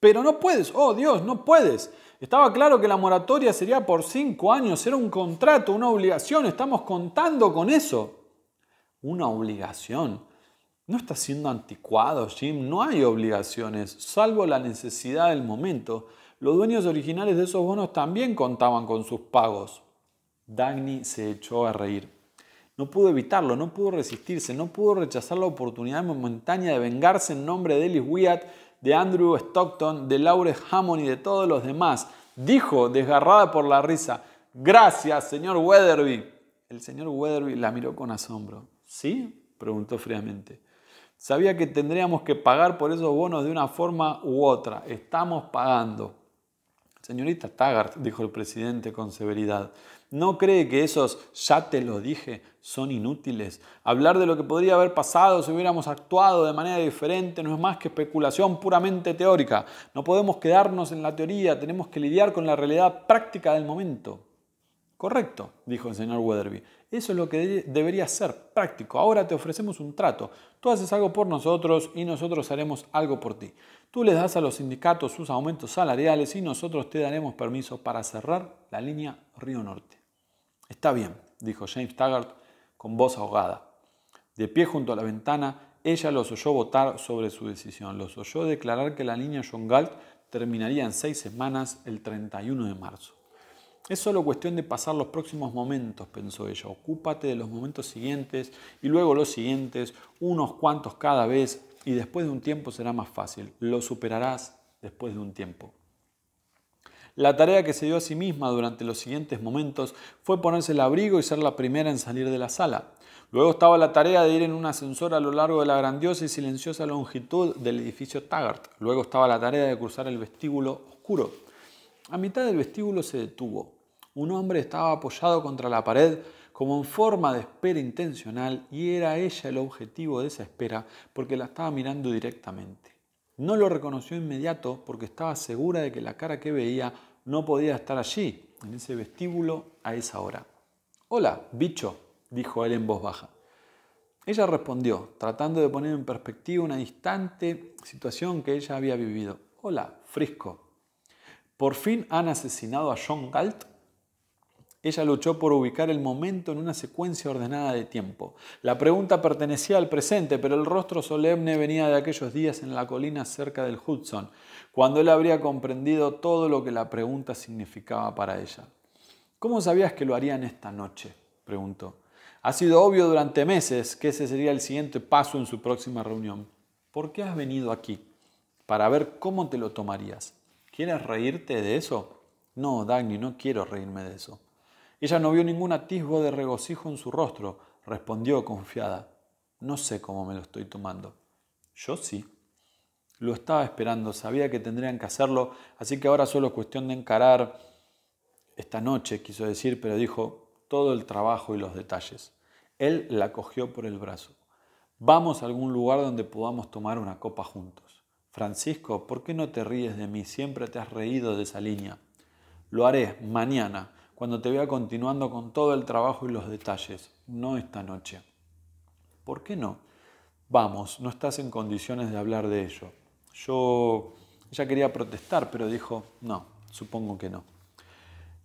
Pero no puedes, oh Dios, no puedes. Estaba claro que la moratoria sería por cinco años, era un contrato, una obligación, estamos contando con eso. Una obligación. No está siendo anticuado, Jim, no hay obligaciones, salvo la necesidad del momento. Los dueños originales de esos bonos también contaban con sus pagos. Dagny se echó a reír. No pudo evitarlo, no pudo resistirse, no pudo rechazar la oportunidad momentánea de vengarse en nombre de Ellis Wyatt, de Andrew Stockton, de Laure Hammond y de todos los demás. Dijo, desgarrada por la risa, gracias, señor Weatherby. El señor Weatherby la miró con asombro. ¿Sí? preguntó fríamente. Sabía que tendríamos que pagar por esos bonos de una forma u otra. Estamos pagando. Señorita Taggart, dijo el presidente con severidad, ¿No cree que esos ya te lo dije son inútiles? Hablar de lo que podría haber pasado si hubiéramos actuado de manera diferente no es más que especulación puramente teórica. No podemos quedarnos en la teoría, tenemos que lidiar con la realidad práctica del momento. Correcto, dijo el señor Weatherby. Eso es lo que debería ser, práctico. Ahora te ofrecemos un trato. Tú haces algo por nosotros y nosotros haremos algo por ti. Tú les das a los sindicatos sus aumentos salariales y nosotros te daremos permiso para cerrar la línea Río Norte. Está bien, dijo James Taggart con voz ahogada. De pie junto a la ventana, ella los oyó votar sobre su decisión. Los oyó declarar que la línea John Galt terminaría en seis semanas el 31 de marzo. Es solo cuestión de pasar los próximos momentos, pensó ella. Ocúpate de los momentos siguientes y luego los siguientes, unos cuantos cada vez, y después de un tiempo será más fácil. Lo superarás después de un tiempo. La tarea que se dio a sí misma durante los siguientes momentos fue ponerse el abrigo y ser la primera en salir de la sala. Luego estaba la tarea de ir en un ascensor a lo largo de la grandiosa y silenciosa longitud del edificio Taggart. Luego estaba la tarea de cruzar el vestíbulo oscuro. A mitad del vestíbulo se detuvo. Un hombre estaba apoyado contra la pared como en forma de espera intencional y era ella el objetivo de esa espera porque la estaba mirando directamente. No lo reconoció inmediato porque estaba segura de que la cara que veía no podía estar allí, en ese vestíbulo, a esa hora. Hola, bicho, dijo él en voz baja. Ella respondió, tratando de poner en perspectiva una distante situación que ella había vivido. Hola, Frisco. ¿Por fin han asesinado a John Galt? Ella luchó por ubicar el momento en una secuencia ordenada de tiempo. La pregunta pertenecía al presente, pero el rostro solemne venía de aquellos días en la colina cerca del Hudson, cuando él habría comprendido todo lo que la pregunta significaba para ella. ¿Cómo sabías que lo harían esta noche? preguntó. Ha sido obvio durante meses que ese sería el siguiente paso en su próxima reunión. ¿Por qué has venido aquí? Para ver cómo te lo tomarías. ¿Quieres reírte de eso? No, Dagny, no quiero reírme de eso. Ella no vio ningún atisbo de regocijo en su rostro. Respondió confiada. No sé cómo me lo estoy tomando. Yo sí. Lo estaba esperando, sabía que tendrían que hacerlo, así que ahora solo es cuestión de encarar esta noche, quiso decir, pero dijo todo el trabajo y los detalles. Él la cogió por el brazo. Vamos a algún lugar donde podamos tomar una copa juntos. Francisco, ¿por qué no te ríes de mí? Siempre te has reído de esa línea. Lo haré mañana cuando te vea continuando con todo el trabajo y los detalles, no esta noche. ¿Por qué no? Vamos, no estás en condiciones de hablar de ello. Yo, ella quería protestar, pero dijo, no, supongo que no.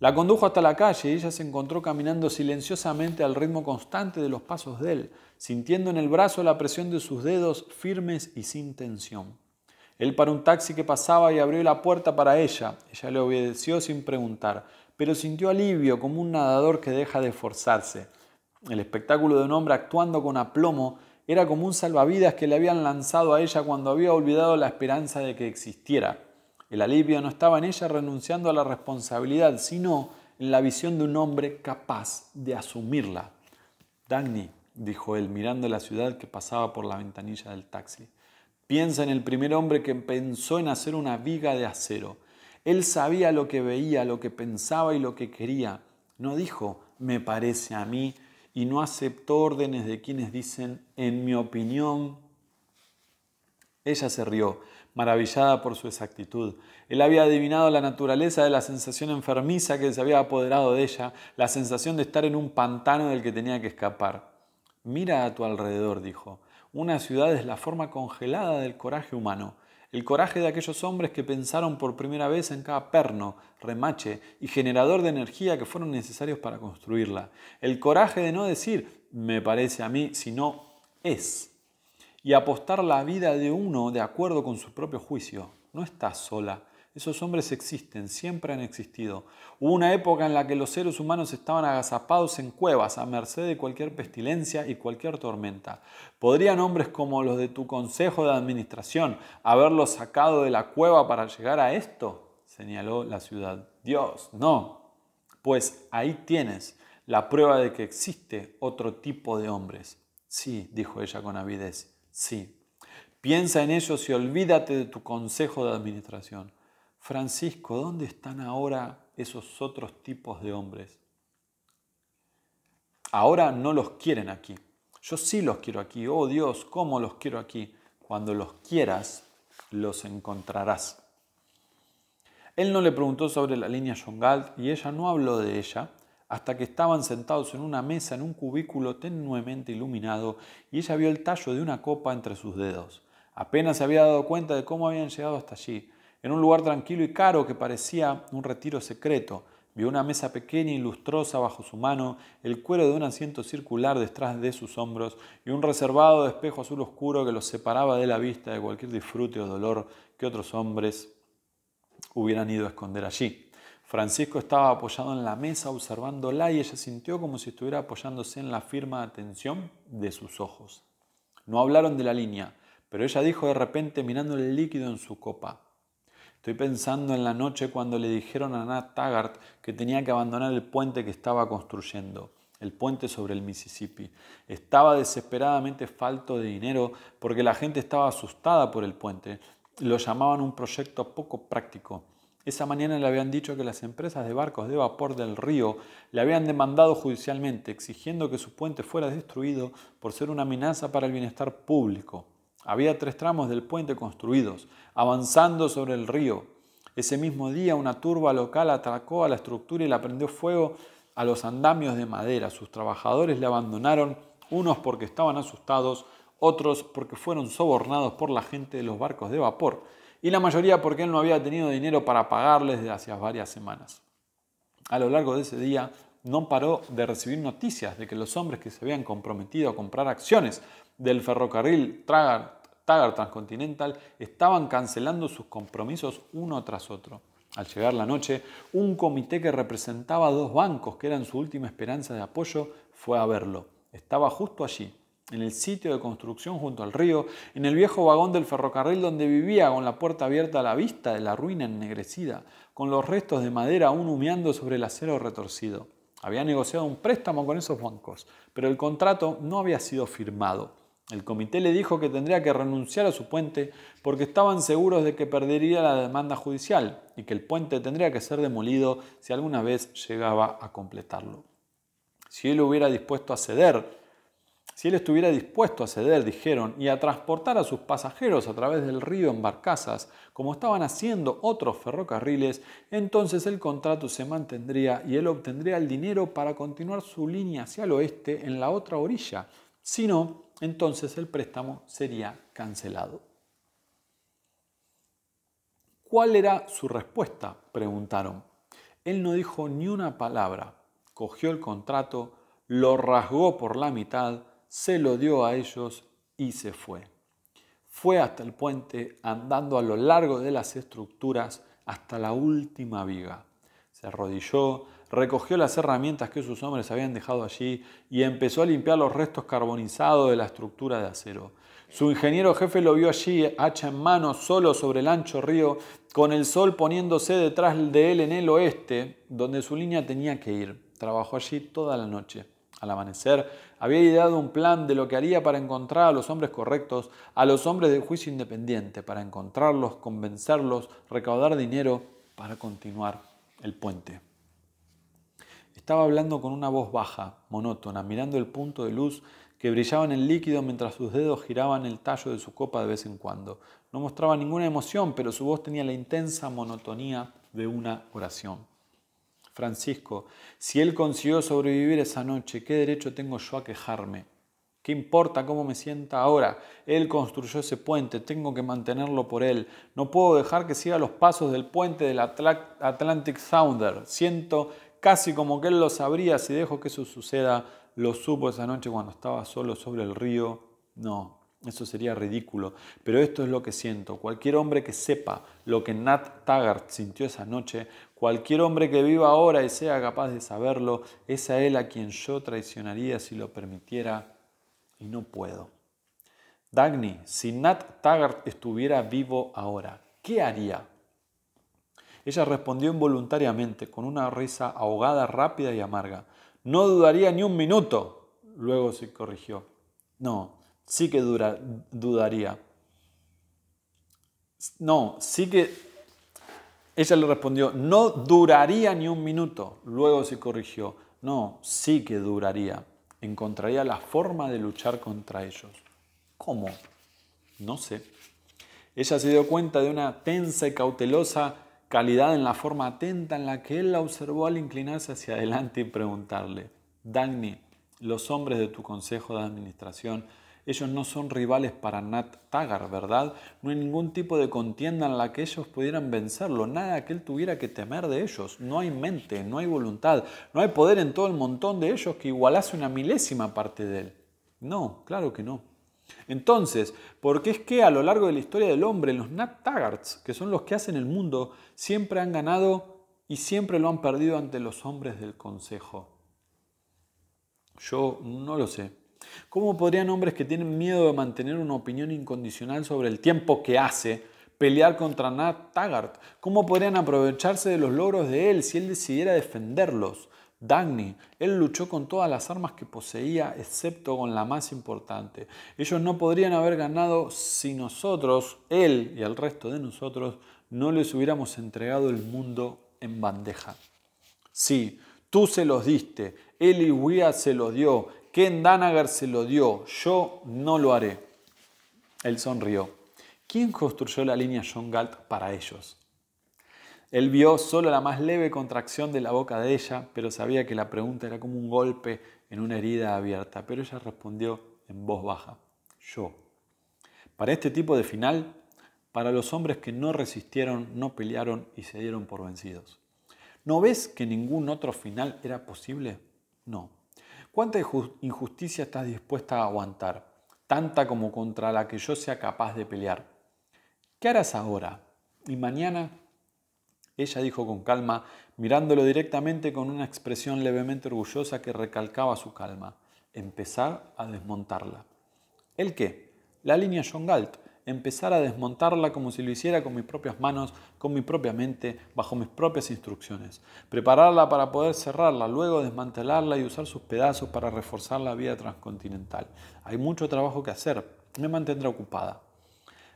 La condujo hasta la calle y ella se encontró caminando silenciosamente al ritmo constante de los pasos de él, sintiendo en el brazo la presión de sus dedos firmes y sin tensión. Él paró un taxi que pasaba y abrió la puerta para ella. Ella le obedeció sin preguntar pero sintió alivio como un nadador que deja de esforzarse. El espectáculo de un hombre actuando con aplomo era como un salvavidas que le habían lanzado a ella cuando había olvidado la esperanza de que existiera. El alivio no estaba en ella renunciando a la responsabilidad, sino en la visión de un hombre capaz de asumirla. Dagny, dijo él, mirando la ciudad que pasaba por la ventanilla del taxi, piensa en el primer hombre que pensó en hacer una viga de acero él sabía lo que veía, lo que pensaba y lo que quería. No dijo, me parece a mí, y no aceptó órdenes de quienes dicen, en mi opinión. Ella se rió, maravillada por su exactitud. Él había adivinado la naturaleza de la sensación enfermiza que se había apoderado de ella, la sensación de estar en un pantano del que tenía que escapar. Mira a tu alrededor, dijo. Una ciudad es la forma congelada del coraje humano. El coraje de aquellos hombres que pensaron por primera vez en cada perno, remache y generador de energía que fueron necesarios para construirla. El coraje de no decir, me parece a mí, sino es. Y apostar la vida de uno de acuerdo con su propio juicio. No está sola, esos hombres existen, siempre han existido. Hubo una época en la que los seres humanos estaban agazapados en cuevas a merced de cualquier pestilencia y cualquier tormenta. ¿Podrían hombres como los de tu consejo de administración haberlos sacado de la cueva para llegar a esto? señaló la ciudad. Dios, no. Pues ahí tienes la prueba de que existe otro tipo de hombres. Sí, dijo ella con avidez, sí. Piensa en ellos y olvídate de tu consejo de administración. Francisco, ¿dónde están ahora esos otros tipos de hombres? Ahora no los quieren aquí. Yo sí los quiero aquí. Oh Dios, ¿cómo los quiero aquí? Cuando los quieras, los encontrarás. Él no le preguntó sobre la línea Jongal y ella no habló de ella hasta que estaban sentados en una mesa en un cubículo tenuemente iluminado y ella vio el tallo de una copa entre sus dedos. Apenas se había dado cuenta de cómo habían llegado hasta allí. En un lugar tranquilo y caro que parecía un retiro secreto, vio una mesa pequeña y lustrosa bajo su mano, el cuero de un asiento circular detrás de sus hombros y un reservado de espejo azul oscuro que los separaba de la vista de cualquier disfrute o dolor que otros hombres hubieran ido a esconder allí. Francisco estaba apoyado en la mesa observándola y ella sintió como si estuviera apoyándose en la firma atención de sus ojos. No hablaron de la línea, pero ella dijo de repente mirando el líquido en su copa, Estoy pensando en la noche cuando le dijeron a Nat Taggart que tenía que abandonar el puente que estaba construyendo, el puente sobre el Mississippi. Estaba desesperadamente falto de dinero porque la gente estaba asustada por el puente. Lo llamaban un proyecto poco práctico. Esa mañana le habían dicho que las empresas de barcos de vapor del río le habían demandado judicialmente, exigiendo que su puente fuera destruido por ser una amenaza para el bienestar público. Había tres tramos del puente construidos, avanzando sobre el río. Ese mismo día una turba local atracó a la estructura y la prendió fuego a los andamios de madera. Sus trabajadores le abandonaron, unos porque estaban asustados, otros porque fueron sobornados por la gente de los barcos de vapor, y la mayoría porque él no había tenido dinero para pagarles desde hacía varias semanas. A lo largo de ese día no paró de recibir noticias de que los hombres que se habían comprometido a comprar acciones del ferrocarril Tragar Transcontinental estaban cancelando sus compromisos uno tras otro. Al llegar la noche, un comité que representaba dos bancos, que eran su última esperanza de apoyo, fue a verlo. Estaba justo allí, en el sitio de construcción junto al río, en el viejo vagón del ferrocarril donde vivía con la puerta abierta a la vista de la ruina ennegrecida, con los restos de madera aún humeando sobre el acero retorcido. Había negociado un préstamo con esos bancos, pero el contrato no había sido firmado. El comité le dijo que tendría que renunciar a su puente porque estaban seguros de que perdería la demanda judicial y que el puente tendría que ser demolido si alguna vez llegaba a completarlo. Si él hubiera dispuesto a ceder, si él estuviera dispuesto a ceder, dijeron, y a transportar a sus pasajeros a través del río en barcazas, como estaban haciendo otros ferrocarriles, entonces el contrato se mantendría y él obtendría el dinero para continuar su línea hacia el oeste en la otra orilla. sino entonces el préstamo sería cancelado. ¿Cuál era su respuesta? preguntaron. Él no dijo ni una palabra, cogió el contrato, lo rasgó por la mitad, se lo dio a ellos y se fue. Fue hasta el puente andando a lo largo de las estructuras hasta la última viga. Se arrodilló, recogió las herramientas que sus hombres habían dejado allí y empezó a limpiar los restos carbonizados de la estructura de acero. Su ingeniero jefe lo vio allí, hacha en mano, solo sobre el ancho río, con el sol poniéndose detrás de él en el oeste, donde su línea tenía que ir. Trabajó allí toda la noche. Al amanecer, había ideado un plan de lo que haría para encontrar a los hombres correctos, a los hombres de juicio independiente, para encontrarlos, convencerlos, recaudar dinero para continuar el puente. Estaba hablando con una voz baja, monótona, mirando el punto de luz que brillaba en el líquido mientras sus dedos giraban el tallo de su copa de vez en cuando. No mostraba ninguna emoción, pero su voz tenía la intensa monotonía de una oración. Francisco, si él consiguió sobrevivir esa noche, ¿qué derecho tengo yo a quejarme? ¿Qué importa cómo me sienta ahora? Él construyó ese puente, tengo que mantenerlo por él. No puedo dejar que siga los pasos del puente del Atlantic Sounder. Siento casi como que él lo sabría, si dejo que eso suceda, lo supo esa noche cuando estaba solo sobre el río, no, eso sería ridículo. Pero esto es lo que siento. Cualquier hombre que sepa lo que Nat Taggart sintió esa noche, cualquier hombre que viva ahora y sea capaz de saberlo, es a él a quien yo traicionaría si lo permitiera y no puedo. Dagny, si Nat Taggart estuviera vivo ahora, ¿qué haría? Ella respondió involuntariamente, con una risa ahogada, rápida y amarga. No dudaría ni un minuto. Luego se corrigió. No, sí que dudaría. No, sí que... Ella le respondió, no duraría ni un minuto. Luego se corrigió. No, sí que duraría. Encontraría la forma de luchar contra ellos. ¿Cómo? No sé. Ella se dio cuenta de una tensa y cautelosa calidad en la forma atenta en la que él la observó al inclinarse hacia adelante y preguntarle, Dagny, los hombres de tu consejo de administración, ellos no son rivales para Nat Tagar, ¿verdad? No hay ningún tipo de contienda en la que ellos pudieran vencerlo, nada que él tuviera que temer de ellos. No hay mente, no hay voluntad, no hay poder en todo el montón de ellos que igualase una milésima parte de él. No, claro que no. Entonces, ¿por qué es que a lo largo de la historia del hombre, los Nat Taggarts, que son los que hacen el mundo, siempre han ganado y siempre lo han perdido ante los hombres del consejo? Yo no lo sé. ¿Cómo podrían hombres que tienen miedo de mantener una opinión incondicional sobre el tiempo que hace pelear contra Nat Taggart? ¿Cómo podrían aprovecharse de los logros de él si él decidiera defenderlos? Dagny. Él luchó con todas las armas que poseía, excepto con la más importante. Ellos no podrían haber ganado si nosotros, él y el resto de nosotros, no les hubiéramos entregado el mundo en bandeja. Sí, tú se los diste, y se los dio, Ken Danagar se lo dio, yo no lo haré. Él sonrió. ¿Quién construyó la línea John Galt para ellos? Él vio solo la más leve contracción de la boca de ella, pero sabía que la pregunta era como un golpe en una herida abierta, pero ella respondió en voz baja, yo. Para este tipo de final, para los hombres que no resistieron, no pelearon y se dieron por vencidos. ¿No ves que ningún otro final era posible? No. ¿Cuánta injusticia estás dispuesta a aguantar? Tanta como contra la que yo sea capaz de pelear. ¿Qué harás ahora? ¿Y mañana? Ella dijo con calma, mirándolo directamente con una expresión levemente orgullosa que recalcaba su calma. Empezar a desmontarla. ¿El qué? La línea John Galt. Empezar a desmontarla como si lo hiciera con mis propias manos, con mi propia mente, bajo mis propias instrucciones. Prepararla para poder cerrarla, luego desmantelarla y usar sus pedazos para reforzar la vía transcontinental. Hay mucho trabajo que hacer. Me mantendrá ocupada.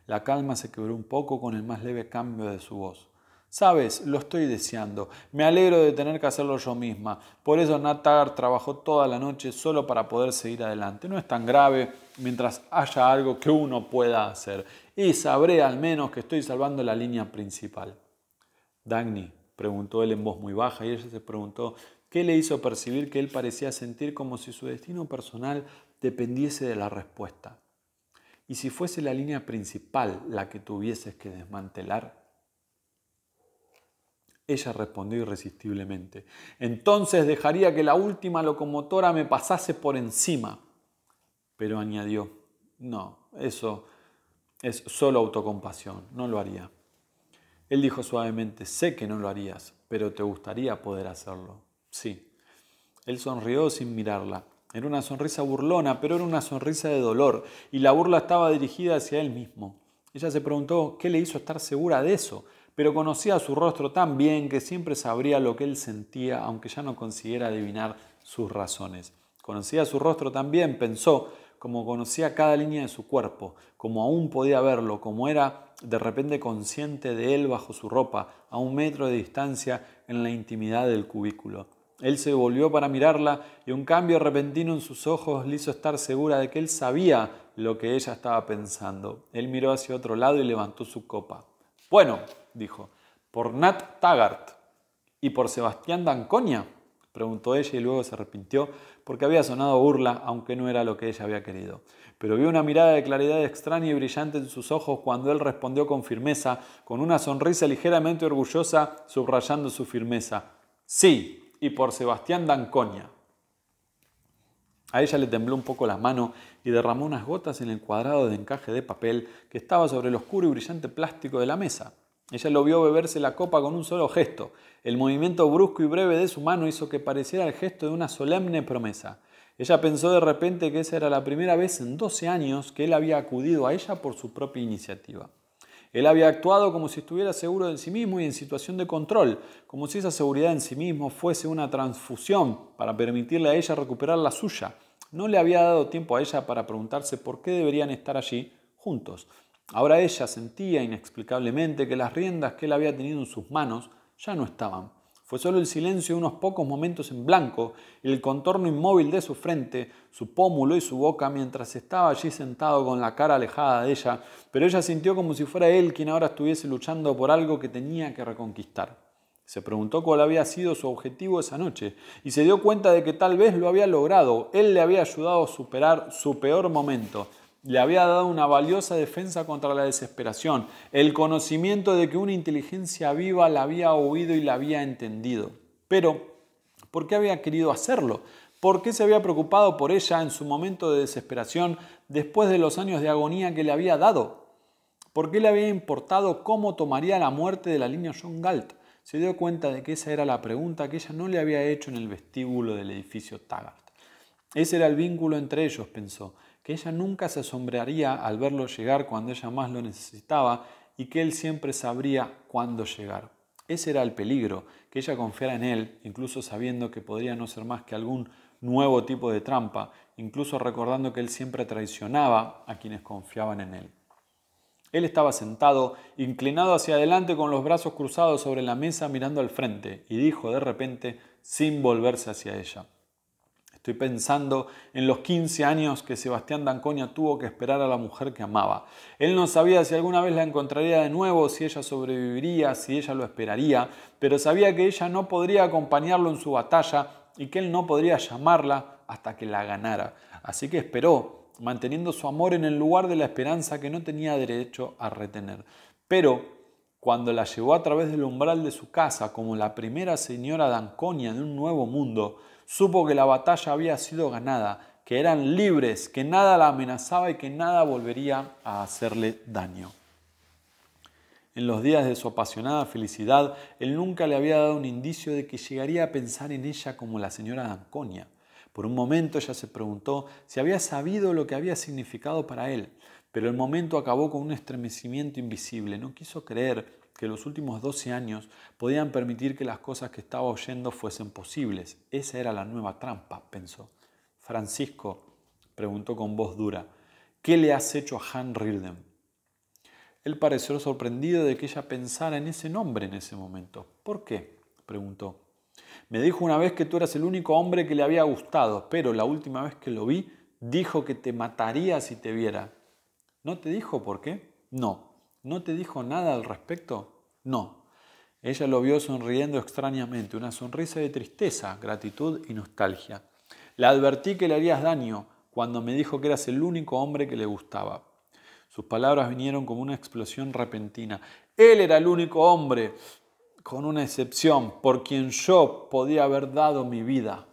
La calma se quebró un poco con el más leve cambio de su voz. Sabes, lo estoy deseando. Me alegro de tener que hacerlo yo misma. Por eso Natar trabajó toda la noche solo para poder seguir adelante. No es tan grave mientras haya algo que uno pueda hacer. Y sabré al menos que estoy salvando la línea principal. Dagny, preguntó él en voz muy baja y ella se preguntó qué le hizo percibir que él parecía sentir como si su destino personal dependiese de la respuesta. Y si fuese la línea principal la que tuvieses que desmantelar, ella respondió irresistiblemente. Entonces dejaría que la última locomotora me pasase por encima. Pero añadió, no, eso es solo autocompasión, no lo haría. Él dijo suavemente, sé que no lo harías, pero te gustaría poder hacerlo. Sí. Él sonrió sin mirarla. Era una sonrisa burlona, pero era una sonrisa de dolor, y la burla estaba dirigida hacia él mismo. Ella se preguntó, ¿qué le hizo estar segura de eso? pero conocía su rostro tan bien que siempre sabría lo que él sentía, aunque ya no consiguiera adivinar sus razones. Conocía su rostro tan bien, pensó, como conocía cada línea de su cuerpo, como aún podía verlo, como era de repente consciente de él bajo su ropa, a un metro de distancia en la intimidad del cubículo. Él se volvió para mirarla y un cambio repentino en sus ojos le hizo estar segura de que él sabía lo que ella estaba pensando. Él miró hacia otro lado y levantó su copa. Bueno, dijo. ¿Por Nat Taggart y por Sebastián Danconia? preguntó ella y luego se arrepintió porque había sonado burla, aunque no era lo que ella había querido. Pero vio una mirada de claridad extraña y brillante en sus ojos cuando él respondió con firmeza, con una sonrisa ligeramente orgullosa, subrayando su firmeza. Sí, y por Sebastián Danconia. A ella le tembló un poco la mano y derramó unas gotas en el cuadrado de encaje de papel que estaba sobre el oscuro y brillante plástico de la mesa. Ella lo vio beberse la copa con un solo gesto. El movimiento brusco y breve de su mano hizo que pareciera el gesto de una solemne promesa. Ella pensó de repente que esa era la primera vez en 12 años que él había acudido a ella por su propia iniciativa. Él había actuado como si estuviera seguro de sí mismo y en situación de control, como si esa seguridad en sí mismo fuese una transfusión para permitirle a ella recuperar la suya. No le había dado tiempo a ella para preguntarse por qué deberían estar allí juntos, Ahora ella sentía inexplicablemente que las riendas que él había tenido en sus manos ya no estaban. Fue solo el silencio de unos pocos momentos en blanco y el contorno inmóvil de su frente, su pómulo y su boca mientras estaba allí sentado con la cara alejada de ella, pero ella sintió como si fuera él quien ahora estuviese luchando por algo que tenía que reconquistar. Se preguntó cuál había sido su objetivo esa noche y se dio cuenta de que tal vez lo había logrado, él le había ayudado a superar su peor momento le había dado una valiosa defensa contra la desesperación, el conocimiento de que una inteligencia viva la había oído y la había entendido. Pero, ¿por qué había querido hacerlo? ¿Por qué se había preocupado por ella en su momento de desesperación después de los años de agonía que le había dado? ¿Por qué le había importado cómo tomaría la muerte de la línea John Galt? Se dio cuenta de que esa era la pregunta que ella no le había hecho en el vestíbulo del edificio Taggart. Ese era el vínculo entre ellos, pensó que ella nunca se asombraría al verlo llegar cuando ella más lo necesitaba y que él siempre sabría cuándo llegar. Ese era el peligro, que ella confiara en él, incluso sabiendo que podría no ser más que algún nuevo tipo de trampa, incluso recordando que él siempre traicionaba a quienes confiaban en él. Él estaba sentado, inclinado hacia adelante con los brazos cruzados sobre la mesa mirando al frente, y dijo de repente, sin volverse hacia ella, Estoy pensando en los 15 años que Sebastián Danconia tuvo que esperar a la mujer que amaba. Él no sabía si alguna vez la encontraría de nuevo, si ella sobreviviría, si ella lo esperaría, pero sabía que ella no podría acompañarlo en su batalla y que él no podría llamarla hasta que la ganara. Así que esperó, manteniendo su amor en el lugar de la esperanza que no tenía derecho a retener. Pero cuando la llevó a través del umbral de su casa como la primera señora Danconia de un nuevo mundo, supo que la batalla había sido ganada, que eran libres, que nada la amenazaba y que nada volvería a hacerle daño. En los días de su apasionada felicidad, él nunca le había dado un indicio de que llegaría a pensar en ella como la señora Danconia. Por un momento ella se preguntó si había sabido lo que había significado para él, pero el momento acabó con un estremecimiento invisible. No quiso creer que los últimos 12 años podían permitir que las cosas que estaba oyendo fuesen posibles. Esa era la nueva trampa, pensó. Francisco preguntó con voz dura, ¿qué le has hecho a Han Rilden? Él pareció sorprendido de que ella pensara en ese nombre en ese momento. ¿Por qué? preguntó. Me dijo una vez que tú eras el único hombre que le había gustado, pero la última vez que lo vi, dijo que te mataría si te viera. ¿No te dijo por qué? No, ¿No te dijo nada al respecto? No. Ella lo vio sonriendo extrañamente, una sonrisa de tristeza, gratitud y nostalgia. Le advertí que le harías daño cuando me dijo que eras el único hombre que le gustaba. Sus palabras vinieron como una explosión repentina. Él era el único hombre, con una excepción, por quien yo podía haber dado mi vida.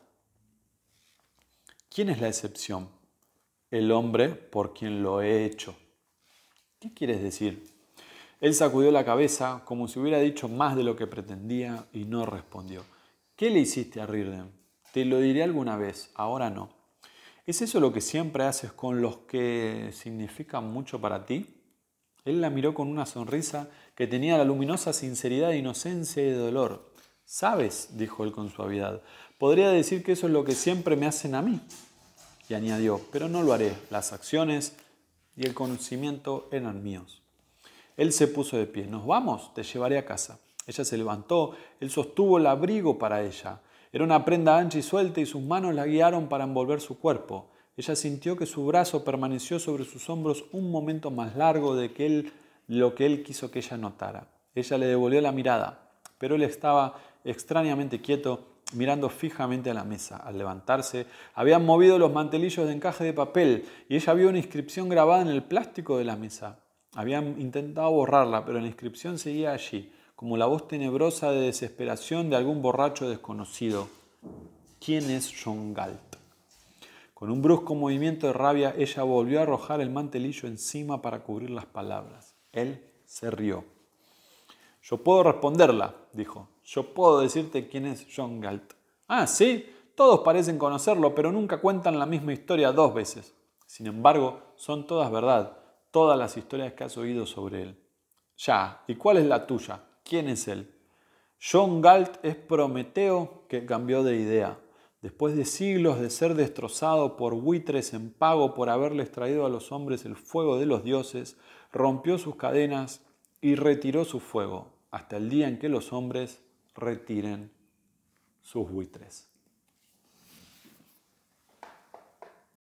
¿Quién es la excepción? El hombre por quien lo he hecho. ¿Qué quieres decir? Él sacudió la cabeza como si hubiera dicho más de lo que pretendía y no respondió. ¿Qué le hiciste a Rirden? Te lo diré alguna vez, ahora no. ¿Es eso lo que siempre haces con los que significan mucho para ti? Él la miró con una sonrisa que tenía la luminosa sinceridad de inocencia y de dolor. Sabes, dijo él con suavidad, podría decir que eso es lo que siempre me hacen a mí. Y añadió, pero no lo haré, las acciones y el conocimiento eran míos. Él se puso de pie. Nos vamos, te llevaré a casa. Ella se levantó, él sostuvo el abrigo para ella. Era una prenda ancha y suelta y sus manos la guiaron para envolver su cuerpo. Ella sintió que su brazo permaneció sobre sus hombros un momento más largo de que él, lo que él quiso que ella notara. Ella le devolvió la mirada, pero él estaba extrañamente quieto, mirando fijamente a la mesa. Al levantarse, habían movido los mantelillos de encaje de papel y ella vio una inscripción grabada en el plástico de la mesa. Habían intentado borrarla, pero la inscripción seguía allí, como la voz tenebrosa de desesperación de algún borracho desconocido. ¿Quién es John Galt? Con un brusco movimiento de rabia, ella volvió a arrojar el mantelillo encima para cubrir las palabras. Él se rió. Yo puedo responderla, dijo. Yo puedo decirte quién es John Galt. Ah, sí, todos parecen conocerlo, pero nunca cuentan la misma historia dos veces. Sin embargo, son todas verdad todas las historias que has oído sobre él. Ya, ¿y cuál es la tuya? ¿Quién es él? John Galt es Prometeo que cambió de idea. Después de siglos de ser destrozado por buitres en pago por haberles traído a los hombres el fuego de los dioses, rompió sus cadenas y retiró su fuego hasta el día en que los hombres retiren sus buitres.